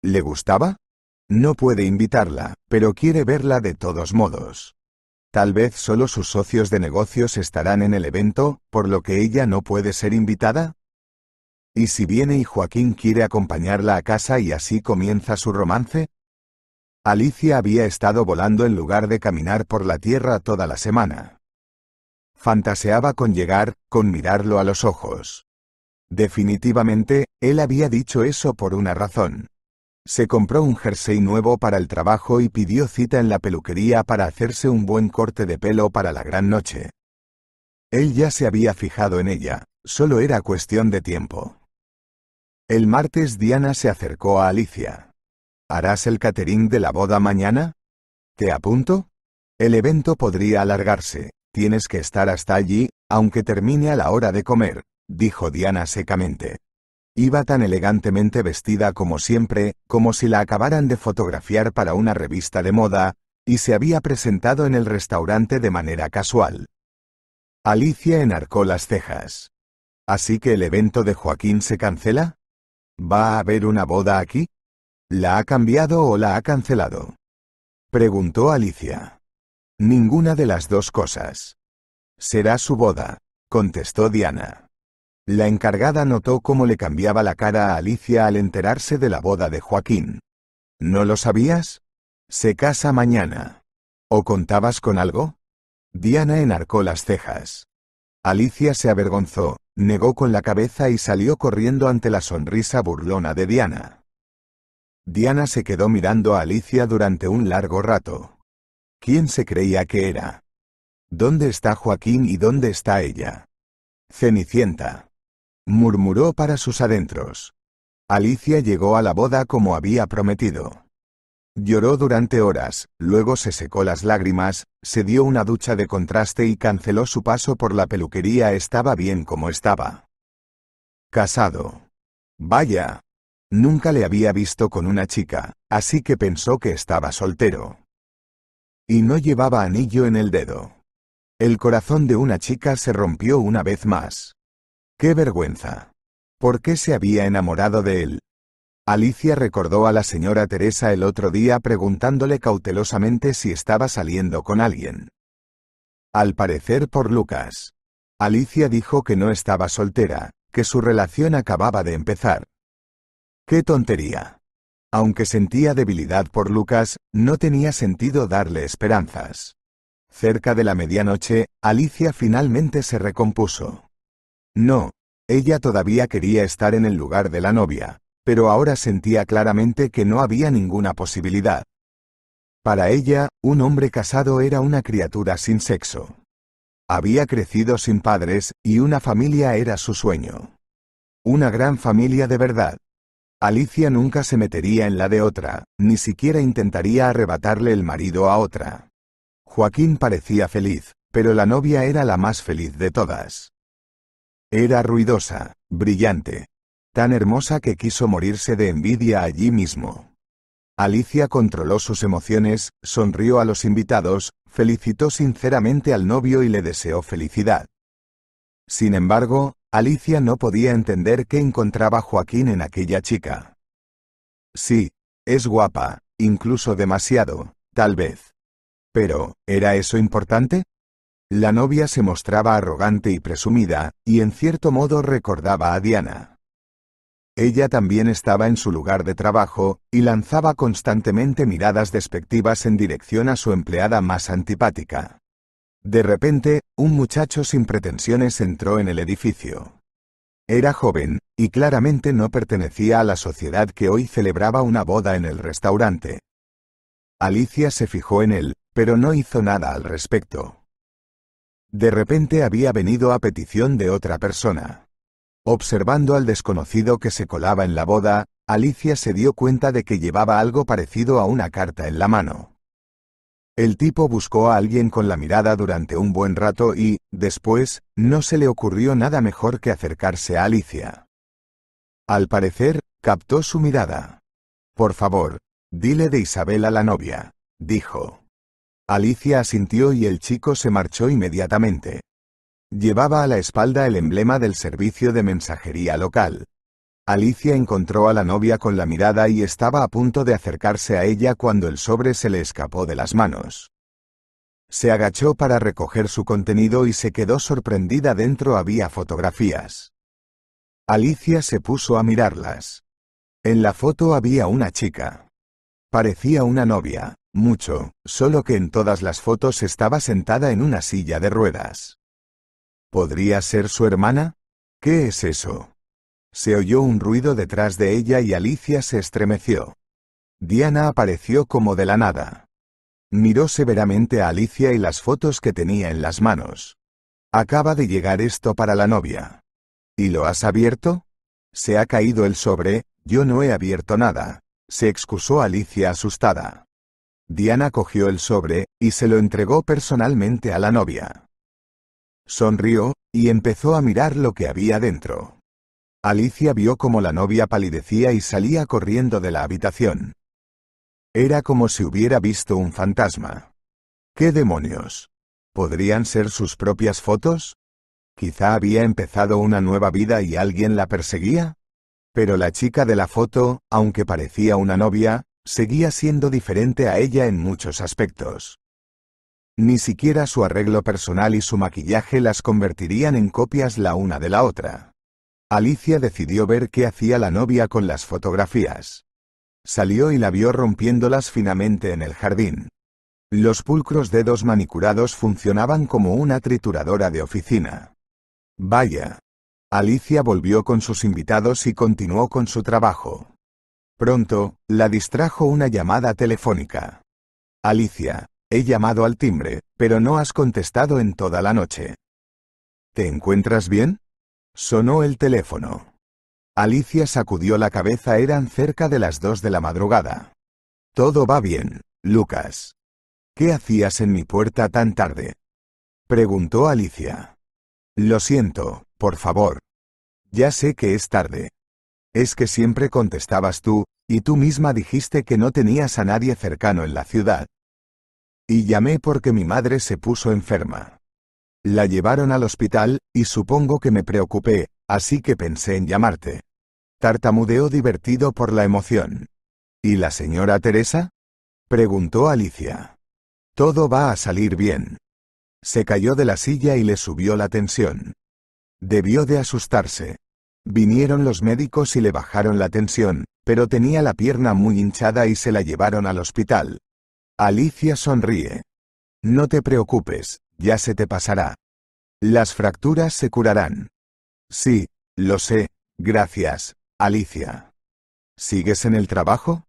¿Le gustaba? No puede invitarla, pero quiere verla de todos modos. Tal vez solo sus socios de negocios estarán en el evento, por lo que ella no puede ser invitada. ¿Y si viene y Joaquín quiere acompañarla a casa y así comienza su romance? Alicia había estado volando en lugar de caminar por la tierra toda la semana. Fantaseaba con llegar, con mirarlo a los ojos. Definitivamente, él había dicho eso por una razón. Se compró un jersey nuevo para el trabajo y pidió cita en la peluquería para hacerse un buen corte de pelo para la gran noche. Él ya se había fijado en ella, solo era cuestión de tiempo. El martes Diana se acercó a Alicia. ¿Harás el catering de la boda mañana? ¿Te apunto? El evento podría alargarse, tienes que estar hasta allí, aunque termine a la hora de comer, dijo Diana secamente. Iba tan elegantemente vestida como siempre, como si la acabaran de fotografiar para una revista de moda, y se había presentado en el restaurante de manera casual. Alicia enarcó las cejas. ¿Así que el evento de Joaquín se cancela? ¿Va a haber una boda aquí? ¿La ha cambiado o la ha cancelado? Preguntó Alicia. Ninguna de las dos cosas. Será su boda, contestó Diana. La encargada notó cómo le cambiaba la cara a Alicia al enterarse de la boda de Joaquín. ¿No lo sabías? Se casa mañana. ¿O contabas con algo? Diana enarcó las cejas. Alicia se avergonzó, negó con la cabeza y salió corriendo ante la sonrisa burlona de Diana. Diana se quedó mirando a Alicia durante un largo rato. ¿Quién se creía que era? ¿Dónde está Joaquín y dónde está ella? Cenicienta murmuró para sus adentros. Alicia llegó a la boda como había prometido. Lloró durante horas, luego se secó las lágrimas, se dio una ducha de contraste y canceló su paso por la peluquería. Estaba bien como estaba. Casado. Vaya. Nunca le había visto con una chica, así que pensó que estaba soltero. Y no llevaba anillo en el dedo. El corazón de una chica se rompió una vez más. ¡Qué vergüenza! ¿Por qué se había enamorado de él? Alicia recordó a la señora Teresa el otro día preguntándole cautelosamente si estaba saliendo con alguien. Al parecer por Lucas. Alicia dijo que no estaba soltera, que su relación acababa de empezar. ¡Qué tontería! Aunque sentía debilidad por Lucas, no tenía sentido darle esperanzas. Cerca de la medianoche, Alicia finalmente se recompuso. No, ella todavía quería estar en el lugar de la novia, pero ahora sentía claramente que no había ninguna posibilidad. Para ella, un hombre casado era una criatura sin sexo. Había crecido sin padres, y una familia era su sueño. Una gran familia de verdad. Alicia nunca se metería en la de otra, ni siquiera intentaría arrebatarle el marido a otra. Joaquín parecía feliz, pero la novia era la más feliz de todas. Era ruidosa, brillante. Tan hermosa que quiso morirse de envidia allí mismo. Alicia controló sus emociones, sonrió a los invitados, felicitó sinceramente al novio y le deseó felicidad. Sin embargo, Alicia no podía entender qué encontraba Joaquín en aquella chica. Sí, es guapa, incluso demasiado, tal vez. Pero, ¿era eso importante? La novia se mostraba arrogante y presumida, y en cierto modo recordaba a Diana. Ella también estaba en su lugar de trabajo, y lanzaba constantemente miradas despectivas en dirección a su empleada más antipática. De repente, un muchacho sin pretensiones entró en el edificio. Era joven, y claramente no pertenecía a la sociedad que hoy celebraba una boda en el restaurante. Alicia se fijó en él, pero no hizo nada al respecto. De repente había venido a petición de otra persona. Observando al desconocido que se colaba en la boda, Alicia se dio cuenta de que llevaba algo parecido a una carta en la mano. El tipo buscó a alguien con la mirada durante un buen rato y, después, no se le ocurrió nada mejor que acercarse a Alicia. Al parecer, captó su mirada. Por favor, dile de Isabel a la novia, dijo. Alicia asintió y el chico se marchó inmediatamente. Llevaba a la espalda el emblema del servicio de mensajería local. Alicia encontró a la novia con la mirada y estaba a punto de acercarse a ella cuando el sobre se le escapó de las manos. Se agachó para recoger su contenido y se quedó sorprendida dentro había fotografías. Alicia se puso a mirarlas. En la foto había una chica. Parecía una novia mucho, solo que en todas las fotos estaba sentada en una silla de ruedas. ¿Podría ser su hermana? ¿Qué es eso? Se oyó un ruido detrás de ella y Alicia se estremeció. Diana apareció como de la nada. Miró severamente a Alicia y las fotos que tenía en las manos. Acaba de llegar esto para la novia. ¿Y lo has abierto? Se ha caído el sobre, yo no he abierto nada, se excusó Alicia asustada. Diana cogió el sobre, y se lo entregó personalmente a la novia. Sonrió, y empezó a mirar lo que había dentro. Alicia vio como la novia palidecía y salía corriendo de la habitación. Era como si hubiera visto un fantasma. ¿Qué demonios? ¿Podrían ser sus propias fotos? Quizá había empezado una nueva vida y alguien la perseguía. Pero la chica de la foto, aunque parecía una novia, seguía siendo diferente a ella en muchos aspectos. Ni siquiera su arreglo personal y su maquillaje las convertirían en copias la una de la otra. Alicia decidió ver qué hacía la novia con las fotografías. Salió y la vio rompiéndolas finamente en el jardín. Los pulcros dedos manicurados funcionaban como una trituradora de oficina. Vaya. Alicia volvió con sus invitados y continuó con su trabajo. Pronto, la distrajo una llamada telefónica. Alicia, he llamado al timbre, pero no has contestado en toda la noche. ¿Te encuentras bien? Sonó el teléfono. Alicia sacudió la cabeza, eran cerca de las dos de la madrugada. Todo va bien, Lucas. ¿Qué hacías en mi puerta tan tarde? Preguntó Alicia. Lo siento, por favor. Ya sé que es tarde, es que siempre contestabas tú, y tú misma dijiste que no tenías a nadie cercano en la ciudad. Y llamé porque mi madre se puso enferma. La llevaron al hospital, y supongo que me preocupé, así que pensé en llamarte. Tartamudeó divertido por la emoción. ¿Y la señora Teresa? preguntó Alicia. Todo va a salir bien. Se cayó de la silla y le subió la tensión. Debió de asustarse. Vinieron los médicos y le bajaron la tensión, pero tenía la pierna muy hinchada y se la llevaron al hospital. Alicia sonríe. No te preocupes, ya se te pasará. Las fracturas se curarán. Sí, lo sé, gracias, Alicia. ¿Sigues en el trabajo?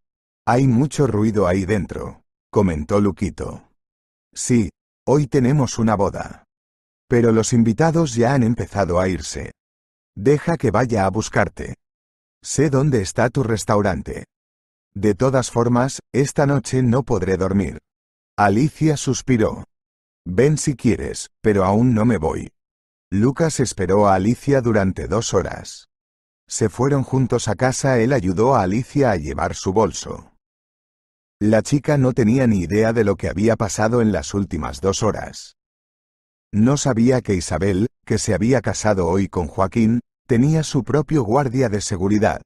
Hay mucho ruido ahí dentro, comentó Luquito. Sí, hoy tenemos una boda. Pero los invitados ya han empezado a irse. Deja que vaya a buscarte. Sé dónde está tu restaurante. De todas formas, esta noche no podré dormir. Alicia suspiró. Ven si quieres, pero aún no me voy. Lucas esperó a Alicia durante dos horas. Se fueron juntos a casa, él ayudó a Alicia a llevar su bolso. La chica no tenía ni idea de lo que había pasado en las últimas dos horas. No sabía que Isabel, que se había casado hoy con Joaquín, tenía su propio guardia de seguridad.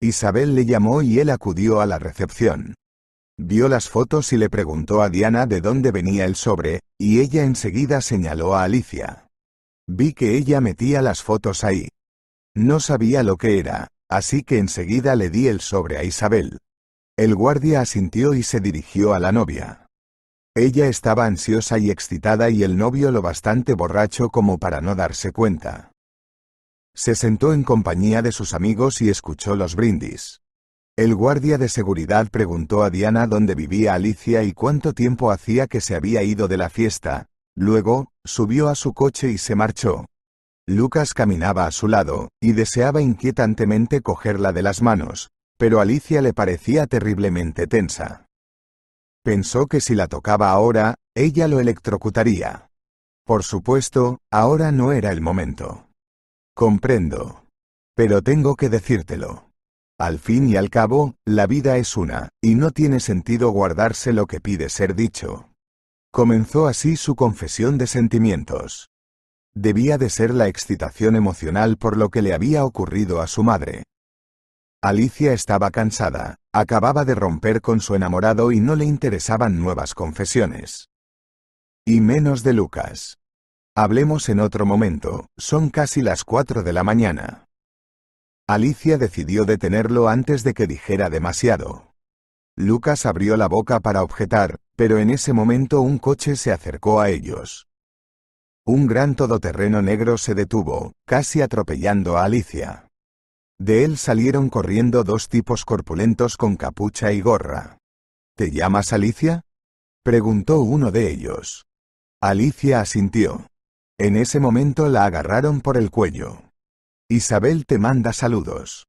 Isabel le llamó y él acudió a la recepción. Vio las fotos y le preguntó a Diana de dónde venía el sobre, y ella enseguida señaló a Alicia. Vi que ella metía las fotos ahí. No sabía lo que era, así que enseguida le di el sobre a Isabel. El guardia asintió y se dirigió a la novia. Ella estaba ansiosa y excitada y el novio lo bastante borracho como para no darse cuenta. Se sentó en compañía de sus amigos y escuchó los brindis. El guardia de seguridad preguntó a Diana dónde vivía Alicia y cuánto tiempo hacía que se había ido de la fiesta. Luego, subió a su coche y se marchó. Lucas caminaba a su lado, y deseaba inquietantemente cogerla de las manos, pero Alicia le parecía terriblemente tensa. Pensó que si la tocaba ahora, ella lo electrocutaría. Por supuesto, ahora no era el momento. Comprendo. Pero tengo que decírtelo. Al fin y al cabo, la vida es una, y no tiene sentido guardarse lo que pide ser dicho. Comenzó así su confesión de sentimientos. Debía de ser la excitación emocional por lo que le había ocurrido a su madre. Alicia estaba cansada, acababa de romper con su enamorado y no le interesaban nuevas confesiones. Y menos de Lucas. Hablemos en otro momento, son casi las cuatro de la mañana. Alicia decidió detenerlo antes de que dijera demasiado. Lucas abrió la boca para objetar, pero en ese momento un coche se acercó a ellos. Un gran todoterreno negro se detuvo, casi atropellando a Alicia. De él salieron corriendo dos tipos corpulentos con capucha y gorra. ¿Te llamas Alicia? preguntó uno de ellos. Alicia asintió. En ese momento la agarraron por el cuello. Isabel te manda saludos.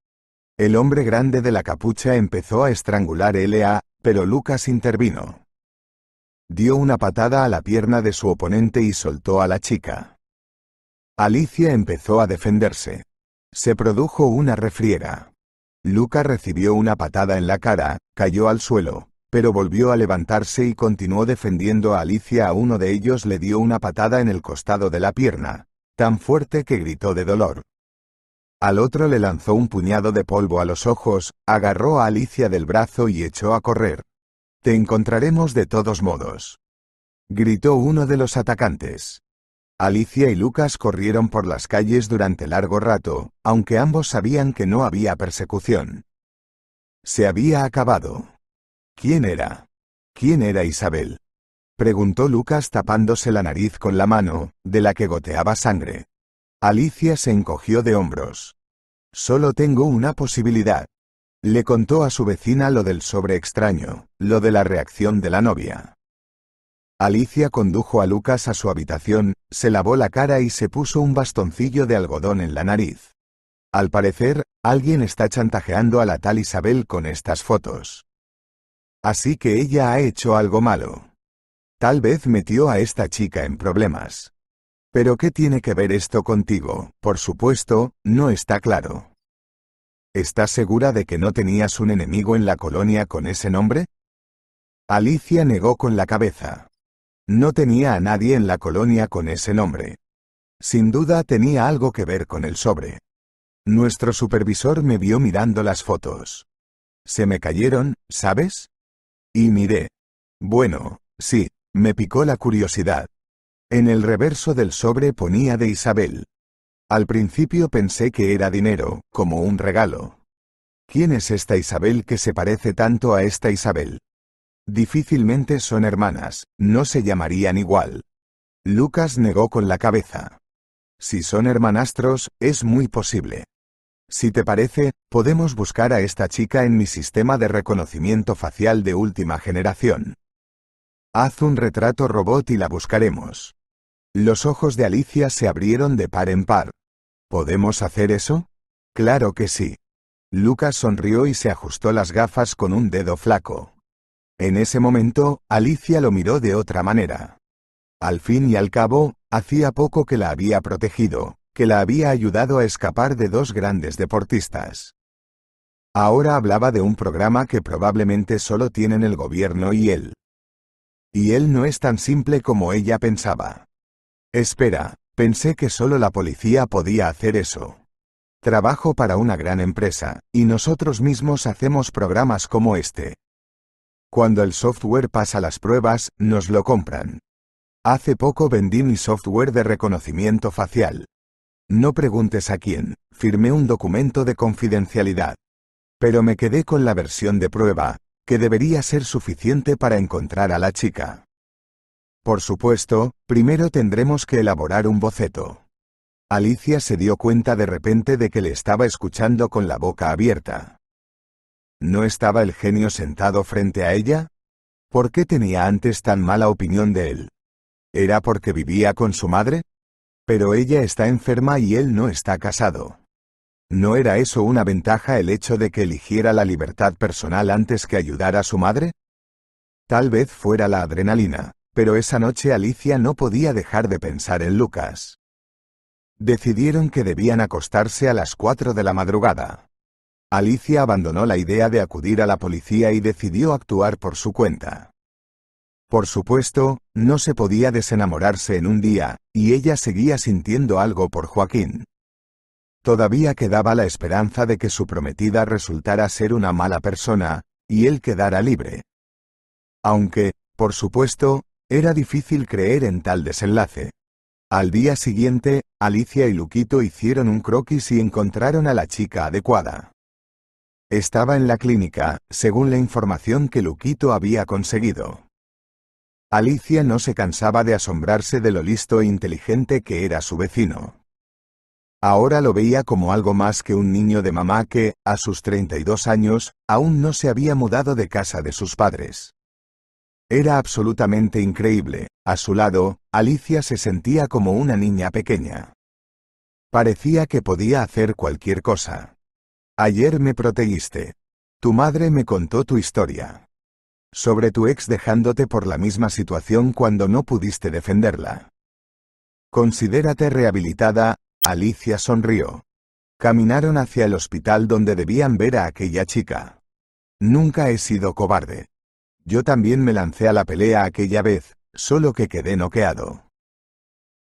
El hombre grande de la capucha empezó a estrangular L.A., pero Lucas intervino. Dio una patada a la pierna de su oponente y soltó a la chica. Alicia empezó a defenderse. Se produjo una refriega. Luca recibió una patada en la cara, cayó al suelo, pero volvió a levantarse y continuó defendiendo a Alicia. A uno de ellos le dio una patada en el costado de la pierna, tan fuerte que gritó de dolor. Al otro le lanzó un puñado de polvo a los ojos, agarró a Alicia del brazo y echó a correr. Te encontraremos de todos modos. Gritó uno de los atacantes. Alicia y Lucas corrieron por las calles durante largo rato, aunque ambos sabían que no había persecución. Se había acabado. ¿Quién era? ¿Quién era Isabel? preguntó Lucas tapándose la nariz con la mano, de la que goteaba sangre. Alicia se encogió de hombros. Solo tengo una posibilidad. Le contó a su vecina lo del sobre extraño, lo de la reacción de la novia. Alicia condujo a Lucas a su habitación, se lavó la cara y se puso un bastoncillo de algodón en la nariz. Al parecer, alguien está chantajeando a la tal Isabel con estas fotos. Así que ella ha hecho algo malo. Tal vez metió a esta chica en problemas. Pero ¿qué tiene que ver esto contigo? Por supuesto, no está claro. ¿Estás segura de que no tenías un enemigo en la colonia con ese nombre? Alicia negó con la cabeza. No tenía a nadie en la colonia con ese nombre. Sin duda tenía algo que ver con el sobre. Nuestro supervisor me vio mirando las fotos. Se me cayeron, ¿sabes? Y miré. Bueno, sí, me picó la curiosidad. En el reverso del sobre ponía de Isabel. Al principio pensé que era dinero, como un regalo. ¿Quién es esta Isabel que se parece tanto a esta Isabel? Difícilmente son hermanas, no se llamarían igual. Lucas negó con la cabeza. Si son hermanastros, es muy posible. Si te parece, podemos buscar a esta chica en mi sistema de reconocimiento facial de última generación. Haz un retrato robot y la buscaremos. Los ojos de Alicia se abrieron de par en par. ¿Podemos hacer eso? Claro que sí. Lucas sonrió y se ajustó las gafas con un dedo flaco. En ese momento, Alicia lo miró de otra manera. Al fin y al cabo, hacía poco que la había protegido, que la había ayudado a escapar de dos grandes deportistas. Ahora hablaba de un programa que probablemente solo tienen el gobierno y él. Y él no es tan simple como ella pensaba. Espera, pensé que solo la policía podía hacer eso. Trabajo para una gran empresa, y nosotros mismos hacemos programas como este. Cuando el software pasa las pruebas, nos lo compran. Hace poco vendí mi software de reconocimiento facial. No preguntes a quién, firmé un documento de confidencialidad. Pero me quedé con la versión de prueba, que debería ser suficiente para encontrar a la chica. Por supuesto, primero tendremos que elaborar un boceto. Alicia se dio cuenta de repente de que le estaba escuchando con la boca abierta. ¿No estaba el genio sentado frente a ella? ¿Por qué tenía antes tan mala opinión de él? ¿Era porque vivía con su madre? Pero ella está enferma y él no está casado. ¿No era eso una ventaja el hecho de que eligiera la libertad personal antes que ayudar a su madre? Tal vez fuera la adrenalina, pero esa noche Alicia no podía dejar de pensar en Lucas. Decidieron que debían acostarse a las 4 de la madrugada. Alicia abandonó la idea de acudir a la policía y decidió actuar por su cuenta. Por supuesto, no se podía desenamorarse en un día, y ella seguía sintiendo algo por Joaquín. Todavía quedaba la esperanza de que su prometida resultara ser una mala persona, y él quedara libre. Aunque, por supuesto, era difícil creer en tal desenlace. Al día siguiente, Alicia y Luquito hicieron un croquis y encontraron a la chica adecuada. Estaba en la clínica, según la información que Luquito había conseguido. Alicia no se cansaba de asombrarse de lo listo e inteligente que era su vecino. Ahora lo veía como algo más que un niño de mamá que, a sus 32 años, aún no se había mudado de casa de sus padres. Era absolutamente increíble, a su lado, Alicia se sentía como una niña pequeña. Parecía que podía hacer cualquier cosa. Ayer me protegiste. Tu madre me contó tu historia sobre tu ex dejándote por la misma situación cuando no pudiste defenderla. Considérate rehabilitada, Alicia sonrió. Caminaron hacia el hospital donde debían ver a aquella chica. Nunca he sido cobarde. Yo también me lancé a la pelea aquella vez, solo que quedé noqueado.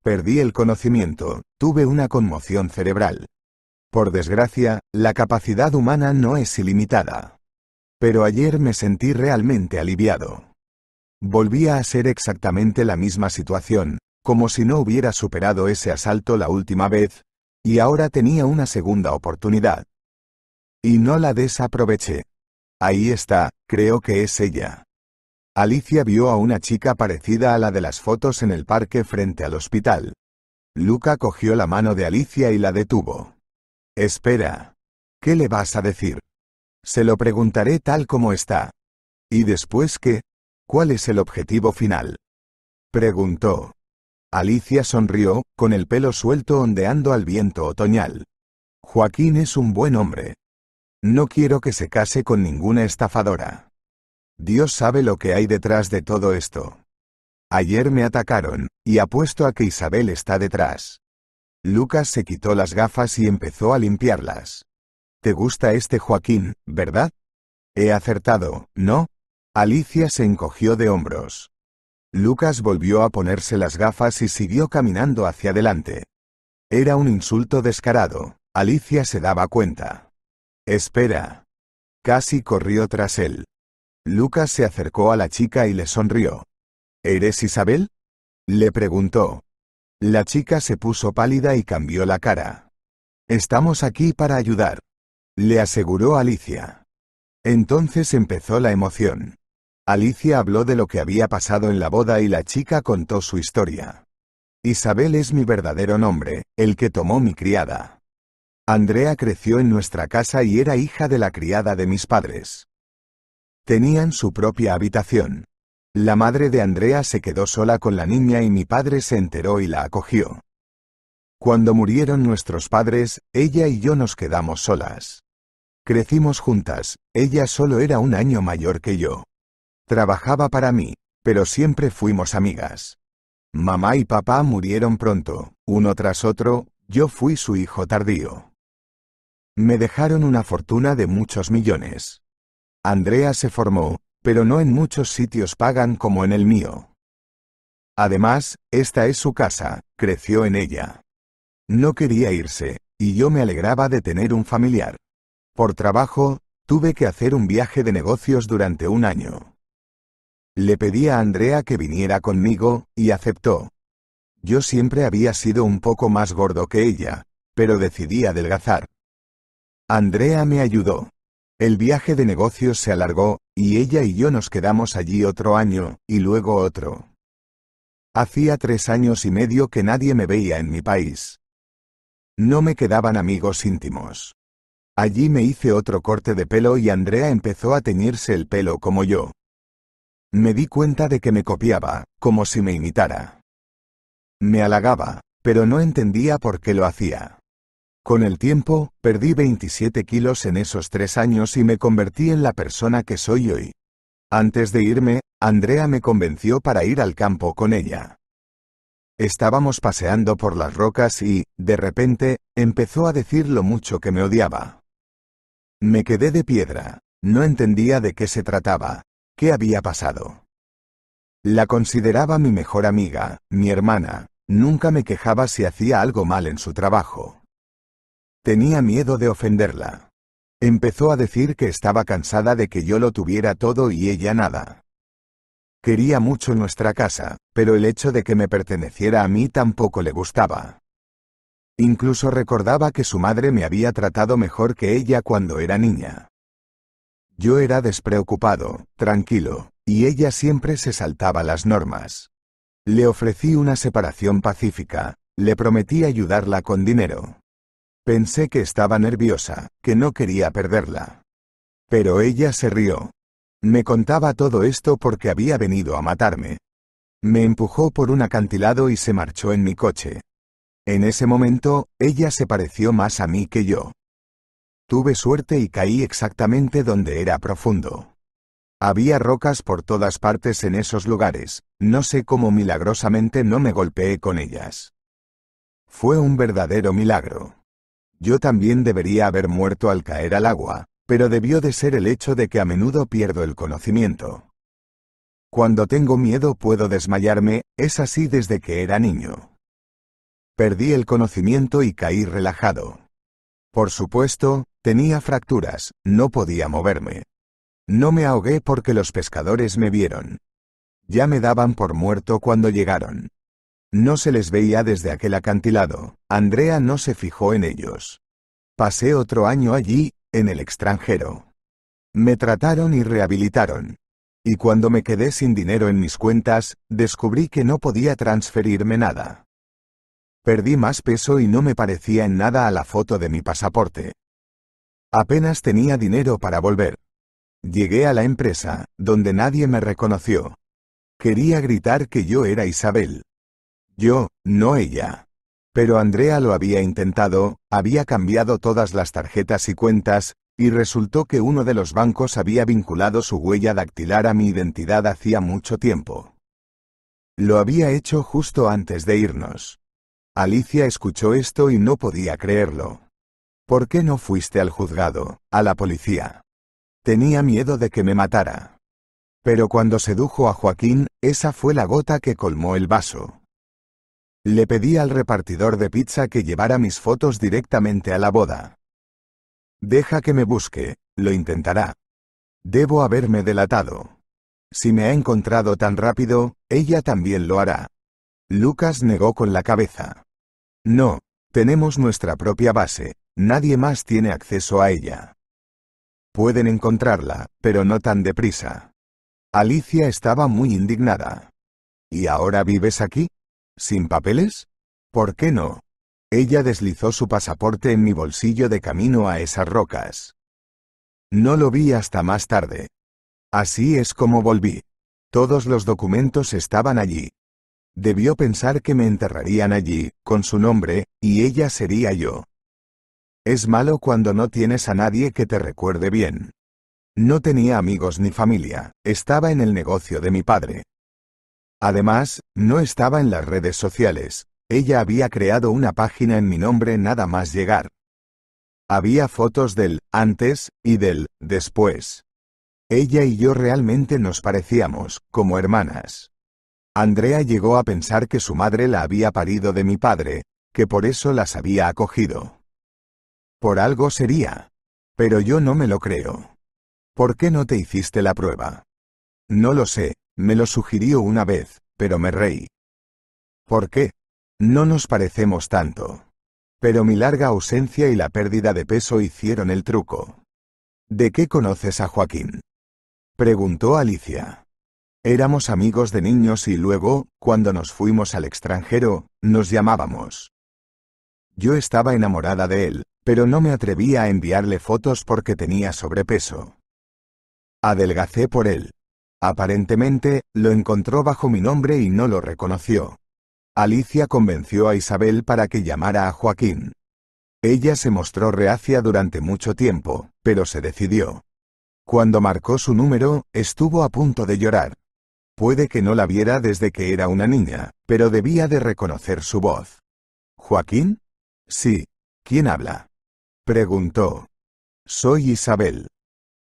Perdí el conocimiento, tuve una conmoción cerebral. Por desgracia, la capacidad humana no es ilimitada pero ayer me sentí realmente aliviado. Volvía a ser exactamente la misma situación, como si no hubiera superado ese asalto la última vez, y ahora tenía una segunda oportunidad. Y no la desaproveché. Ahí está, creo que es ella. Alicia vio a una chica parecida a la de las fotos en el parque frente al hospital. Luca cogió la mano de Alicia y la detuvo. Espera. ¿Qué le vas a decir? Se lo preguntaré tal como está. ¿Y después qué? ¿Cuál es el objetivo final? Preguntó. Alicia sonrió, con el pelo suelto ondeando al viento otoñal. Joaquín es un buen hombre. No quiero que se case con ninguna estafadora. Dios sabe lo que hay detrás de todo esto. Ayer me atacaron, y apuesto a que Isabel está detrás. Lucas se quitó las gafas y empezó a limpiarlas. Te gusta este Joaquín, ¿verdad? He acertado, ¿no? Alicia se encogió de hombros. Lucas volvió a ponerse las gafas y siguió caminando hacia adelante. Era un insulto descarado, Alicia se daba cuenta. Espera. Casi corrió tras él. Lucas se acercó a la chica y le sonrió. ¿Eres Isabel? Le preguntó. La chica se puso pálida y cambió la cara. Estamos aquí para ayudar le aseguró Alicia. Entonces empezó la emoción. Alicia habló de lo que había pasado en la boda y la chica contó su historia. Isabel es mi verdadero nombre, el que tomó mi criada. Andrea creció en nuestra casa y era hija de la criada de mis padres. Tenían su propia habitación. La madre de Andrea se quedó sola con la niña y mi padre se enteró y la acogió. Cuando murieron nuestros padres, ella y yo nos quedamos solas. Crecimos juntas, ella solo era un año mayor que yo. Trabajaba para mí, pero siempre fuimos amigas. Mamá y papá murieron pronto, uno tras otro, yo fui su hijo tardío. Me dejaron una fortuna de muchos millones. Andrea se formó, pero no en muchos sitios pagan como en el mío. Además, esta es su casa, creció en ella. No quería irse, y yo me alegraba de tener un familiar. Por trabajo, tuve que hacer un viaje de negocios durante un año. Le pedí a Andrea que viniera conmigo, y aceptó. Yo siempre había sido un poco más gordo que ella, pero decidí adelgazar. Andrea me ayudó. El viaje de negocios se alargó, y ella y yo nos quedamos allí otro año, y luego otro. Hacía tres años y medio que nadie me veía en mi país. No me quedaban amigos íntimos. Allí me hice otro corte de pelo y Andrea empezó a teñirse el pelo como yo. Me di cuenta de que me copiaba, como si me imitara. Me halagaba, pero no entendía por qué lo hacía. Con el tiempo, perdí 27 kilos en esos tres años y me convertí en la persona que soy hoy. Antes de irme, Andrea me convenció para ir al campo con ella. Estábamos paseando por las rocas y, de repente, empezó a decir lo mucho que me odiaba. Me quedé de piedra. No entendía de qué se trataba. ¿Qué había pasado? La consideraba mi mejor amiga, mi hermana. Nunca me quejaba si hacía algo mal en su trabajo. Tenía miedo de ofenderla. Empezó a decir que estaba cansada de que yo lo tuviera todo y ella nada. Quería mucho nuestra casa, pero el hecho de que me perteneciera a mí tampoco le gustaba. Incluso recordaba que su madre me había tratado mejor que ella cuando era niña. Yo era despreocupado, tranquilo, y ella siempre se saltaba las normas. Le ofrecí una separación pacífica, le prometí ayudarla con dinero. Pensé que estaba nerviosa, que no quería perderla. Pero ella se rió. Me contaba todo esto porque había venido a matarme. Me empujó por un acantilado y se marchó en mi coche, en ese momento, ella se pareció más a mí que yo. Tuve suerte y caí exactamente donde era profundo. Había rocas por todas partes en esos lugares, no sé cómo milagrosamente no me golpeé con ellas. Fue un verdadero milagro. Yo también debería haber muerto al caer al agua, pero debió de ser el hecho de que a menudo pierdo el conocimiento. Cuando tengo miedo puedo desmayarme, es así desde que era niño. Perdí el conocimiento y caí relajado. Por supuesto, tenía fracturas, no podía moverme. No me ahogué porque los pescadores me vieron. Ya me daban por muerto cuando llegaron. No se les veía desde aquel acantilado, Andrea no se fijó en ellos. Pasé otro año allí, en el extranjero. Me trataron y rehabilitaron. Y cuando me quedé sin dinero en mis cuentas, descubrí que no podía transferirme nada. Perdí más peso y no me parecía en nada a la foto de mi pasaporte. Apenas tenía dinero para volver. Llegué a la empresa, donde nadie me reconoció. Quería gritar que yo era Isabel. Yo, no ella. Pero Andrea lo había intentado, había cambiado todas las tarjetas y cuentas, y resultó que uno de los bancos había vinculado su huella dactilar a mi identidad hacía mucho tiempo. Lo había hecho justo antes de irnos. Alicia escuchó esto y no podía creerlo. ¿Por qué no fuiste al juzgado, a la policía? Tenía miedo de que me matara. Pero cuando sedujo a Joaquín, esa fue la gota que colmó el vaso. Le pedí al repartidor de pizza que llevara mis fotos directamente a la boda. Deja que me busque, lo intentará. Debo haberme delatado. Si me ha encontrado tan rápido, ella también lo hará. Lucas negó con la cabeza. No, tenemos nuestra propia base, nadie más tiene acceso a ella. Pueden encontrarla, pero no tan deprisa. Alicia estaba muy indignada. ¿Y ahora vives aquí? ¿Sin papeles? ¿Por qué no? Ella deslizó su pasaporte en mi bolsillo de camino a esas rocas. No lo vi hasta más tarde. Así es como volví. Todos los documentos estaban allí, Debió pensar que me enterrarían allí, con su nombre, y ella sería yo. Es malo cuando no tienes a nadie que te recuerde bien. No tenía amigos ni familia, estaba en el negocio de mi padre. Además, no estaba en las redes sociales, ella había creado una página en mi nombre nada más llegar. Había fotos del antes y del después. Ella y yo realmente nos parecíamos, como hermanas. Andrea llegó a pensar que su madre la había parido de mi padre, que por eso las había acogido. Por algo sería. Pero yo no me lo creo. ¿Por qué no te hiciste la prueba? No lo sé, me lo sugirió una vez, pero me reí. ¿Por qué? No nos parecemos tanto. Pero mi larga ausencia y la pérdida de peso hicieron el truco. ¿De qué conoces a Joaquín? Preguntó Alicia. Éramos amigos de niños y luego, cuando nos fuimos al extranjero, nos llamábamos. Yo estaba enamorada de él, pero no me atrevía a enviarle fotos porque tenía sobrepeso. Adelgacé por él. Aparentemente, lo encontró bajo mi nombre y no lo reconoció. Alicia convenció a Isabel para que llamara a Joaquín. Ella se mostró reacia durante mucho tiempo, pero se decidió. Cuando marcó su número, estuvo a punto de llorar. Puede que no la viera desde que era una niña, pero debía de reconocer su voz. ¿Joaquín? Sí. ¿Quién habla? Preguntó. Soy Isabel.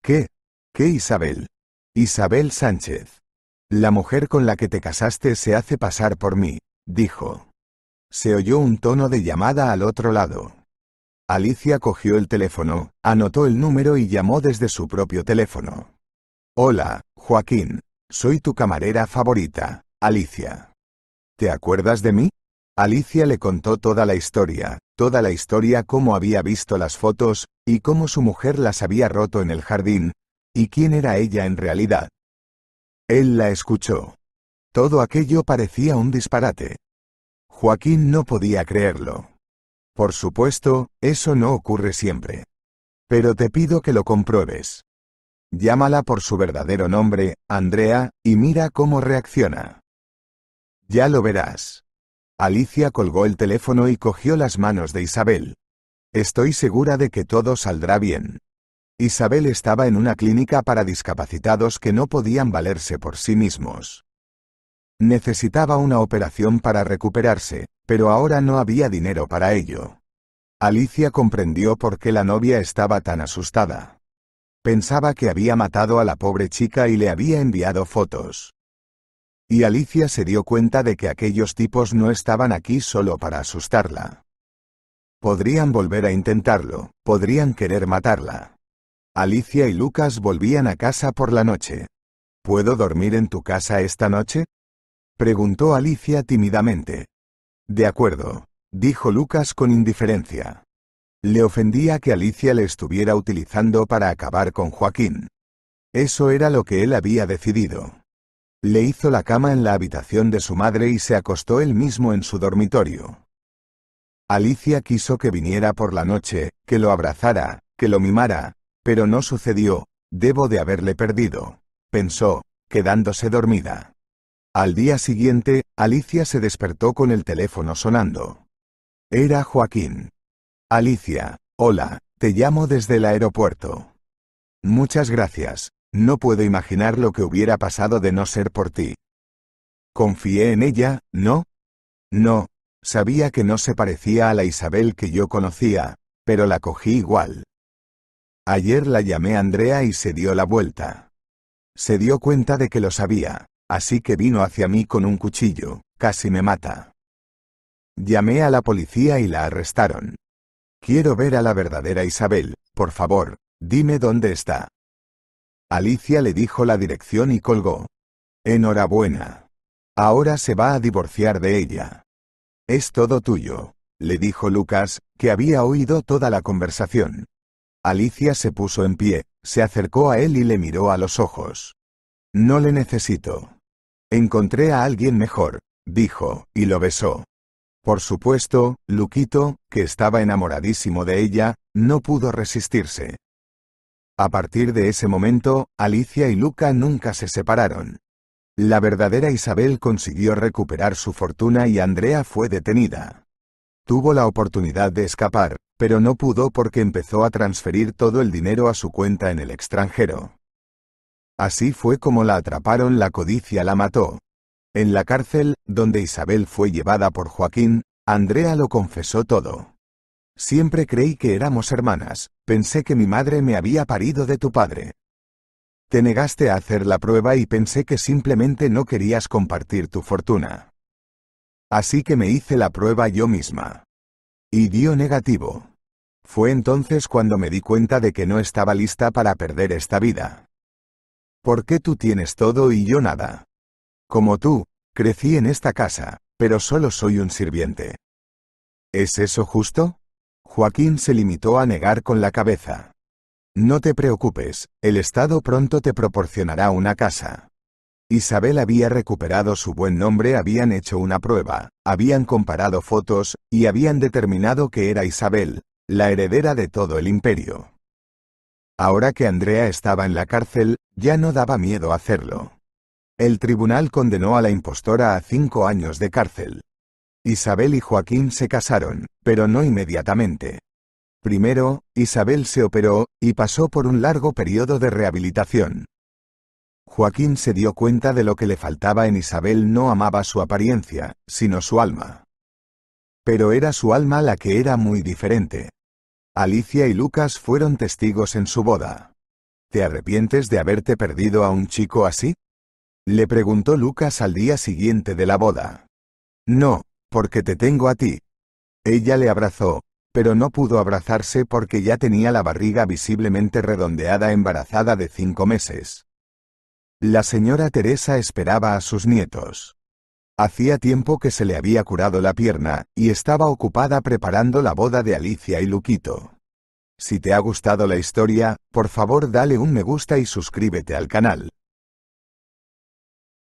¿Qué? ¿Qué Isabel? Isabel Sánchez. La mujer con la que te casaste se hace pasar por mí, dijo. Se oyó un tono de llamada al otro lado. Alicia cogió el teléfono, anotó el número y llamó desde su propio teléfono. Hola, Joaquín. Soy tu camarera favorita, Alicia. ¿Te acuerdas de mí? Alicia le contó toda la historia, toda la historia cómo había visto las fotos, y cómo su mujer las había roto en el jardín, y quién era ella en realidad. Él la escuchó. Todo aquello parecía un disparate. Joaquín no podía creerlo. Por supuesto, eso no ocurre siempre. Pero te pido que lo compruebes. Llámala por su verdadero nombre, Andrea, y mira cómo reacciona. Ya lo verás. Alicia colgó el teléfono y cogió las manos de Isabel. Estoy segura de que todo saldrá bien. Isabel estaba en una clínica para discapacitados que no podían valerse por sí mismos. Necesitaba una operación para recuperarse, pero ahora no había dinero para ello. Alicia comprendió por qué la novia estaba tan asustada. Pensaba que había matado a la pobre chica y le había enviado fotos. Y Alicia se dio cuenta de que aquellos tipos no estaban aquí solo para asustarla. Podrían volver a intentarlo, podrían querer matarla. Alicia y Lucas volvían a casa por la noche. ¿Puedo dormir en tu casa esta noche? preguntó Alicia tímidamente. De acuerdo, dijo Lucas con indiferencia. Le ofendía que Alicia le estuviera utilizando para acabar con Joaquín. Eso era lo que él había decidido. Le hizo la cama en la habitación de su madre y se acostó él mismo en su dormitorio. Alicia quiso que viniera por la noche, que lo abrazara, que lo mimara, pero no sucedió, debo de haberle perdido, pensó, quedándose dormida. Al día siguiente, Alicia se despertó con el teléfono sonando. Era Joaquín. Alicia, hola, te llamo desde el aeropuerto. Muchas gracias, no puedo imaginar lo que hubiera pasado de no ser por ti. Confié en ella, ¿no? No, sabía que no se parecía a la Isabel que yo conocía, pero la cogí igual. Ayer la llamé Andrea y se dio la vuelta. Se dio cuenta de que lo sabía, así que vino hacia mí con un cuchillo, casi me mata. Llamé a la policía y la arrestaron. Quiero ver a la verdadera Isabel, por favor, dime dónde está. Alicia le dijo la dirección y colgó. Enhorabuena. Ahora se va a divorciar de ella. Es todo tuyo, le dijo Lucas, que había oído toda la conversación. Alicia se puso en pie, se acercó a él y le miró a los ojos. No le necesito. Encontré a alguien mejor, dijo, y lo besó. Por supuesto, Luquito, que estaba enamoradísimo de ella, no pudo resistirse. A partir de ese momento, Alicia y Luca nunca se separaron. La verdadera Isabel consiguió recuperar su fortuna y Andrea fue detenida. Tuvo la oportunidad de escapar, pero no pudo porque empezó a transferir todo el dinero a su cuenta en el extranjero. Así fue como la atraparon, la codicia la mató. En la cárcel, donde Isabel fue llevada por Joaquín, Andrea lo confesó todo. Siempre creí que éramos hermanas, pensé que mi madre me había parido de tu padre. Te negaste a hacer la prueba y pensé que simplemente no querías compartir tu fortuna. Así que me hice la prueba yo misma. Y dio negativo. Fue entonces cuando me di cuenta de que no estaba lista para perder esta vida. ¿Por qué tú tienes todo y yo nada? Como tú, crecí en esta casa, pero solo soy un sirviente. ¿Es eso justo? Joaquín se limitó a negar con la cabeza. No te preocupes, el Estado pronto te proporcionará una casa. Isabel había recuperado su buen nombre, habían hecho una prueba, habían comparado fotos, y habían determinado que era Isabel, la heredera de todo el imperio. Ahora que Andrea estaba en la cárcel, ya no daba miedo hacerlo. El tribunal condenó a la impostora a cinco años de cárcel. Isabel y Joaquín se casaron, pero no inmediatamente. Primero, Isabel se operó, y pasó por un largo periodo de rehabilitación. Joaquín se dio cuenta de lo que le faltaba en Isabel no amaba su apariencia, sino su alma. Pero era su alma la que era muy diferente. Alicia y Lucas fueron testigos en su boda. ¿Te arrepientes de haberte perdido a un chico así? Le preguntó Lucas al día siguiente de la boda. No, porque te tengo a ti. Ella le abrazó, pero no pudo abrazarse porque ya tenía la barriga visiblemente redondeada embarazada de cinco meses. La señora Teresa esperaba a sus nietos. Hacía tiempo que se le había curado la pierna, y estaba ocupada preparando la boda de Alicia y Luquito. Si te ha gustado la historia, por favor dale un me gusta y suscríbete al canal.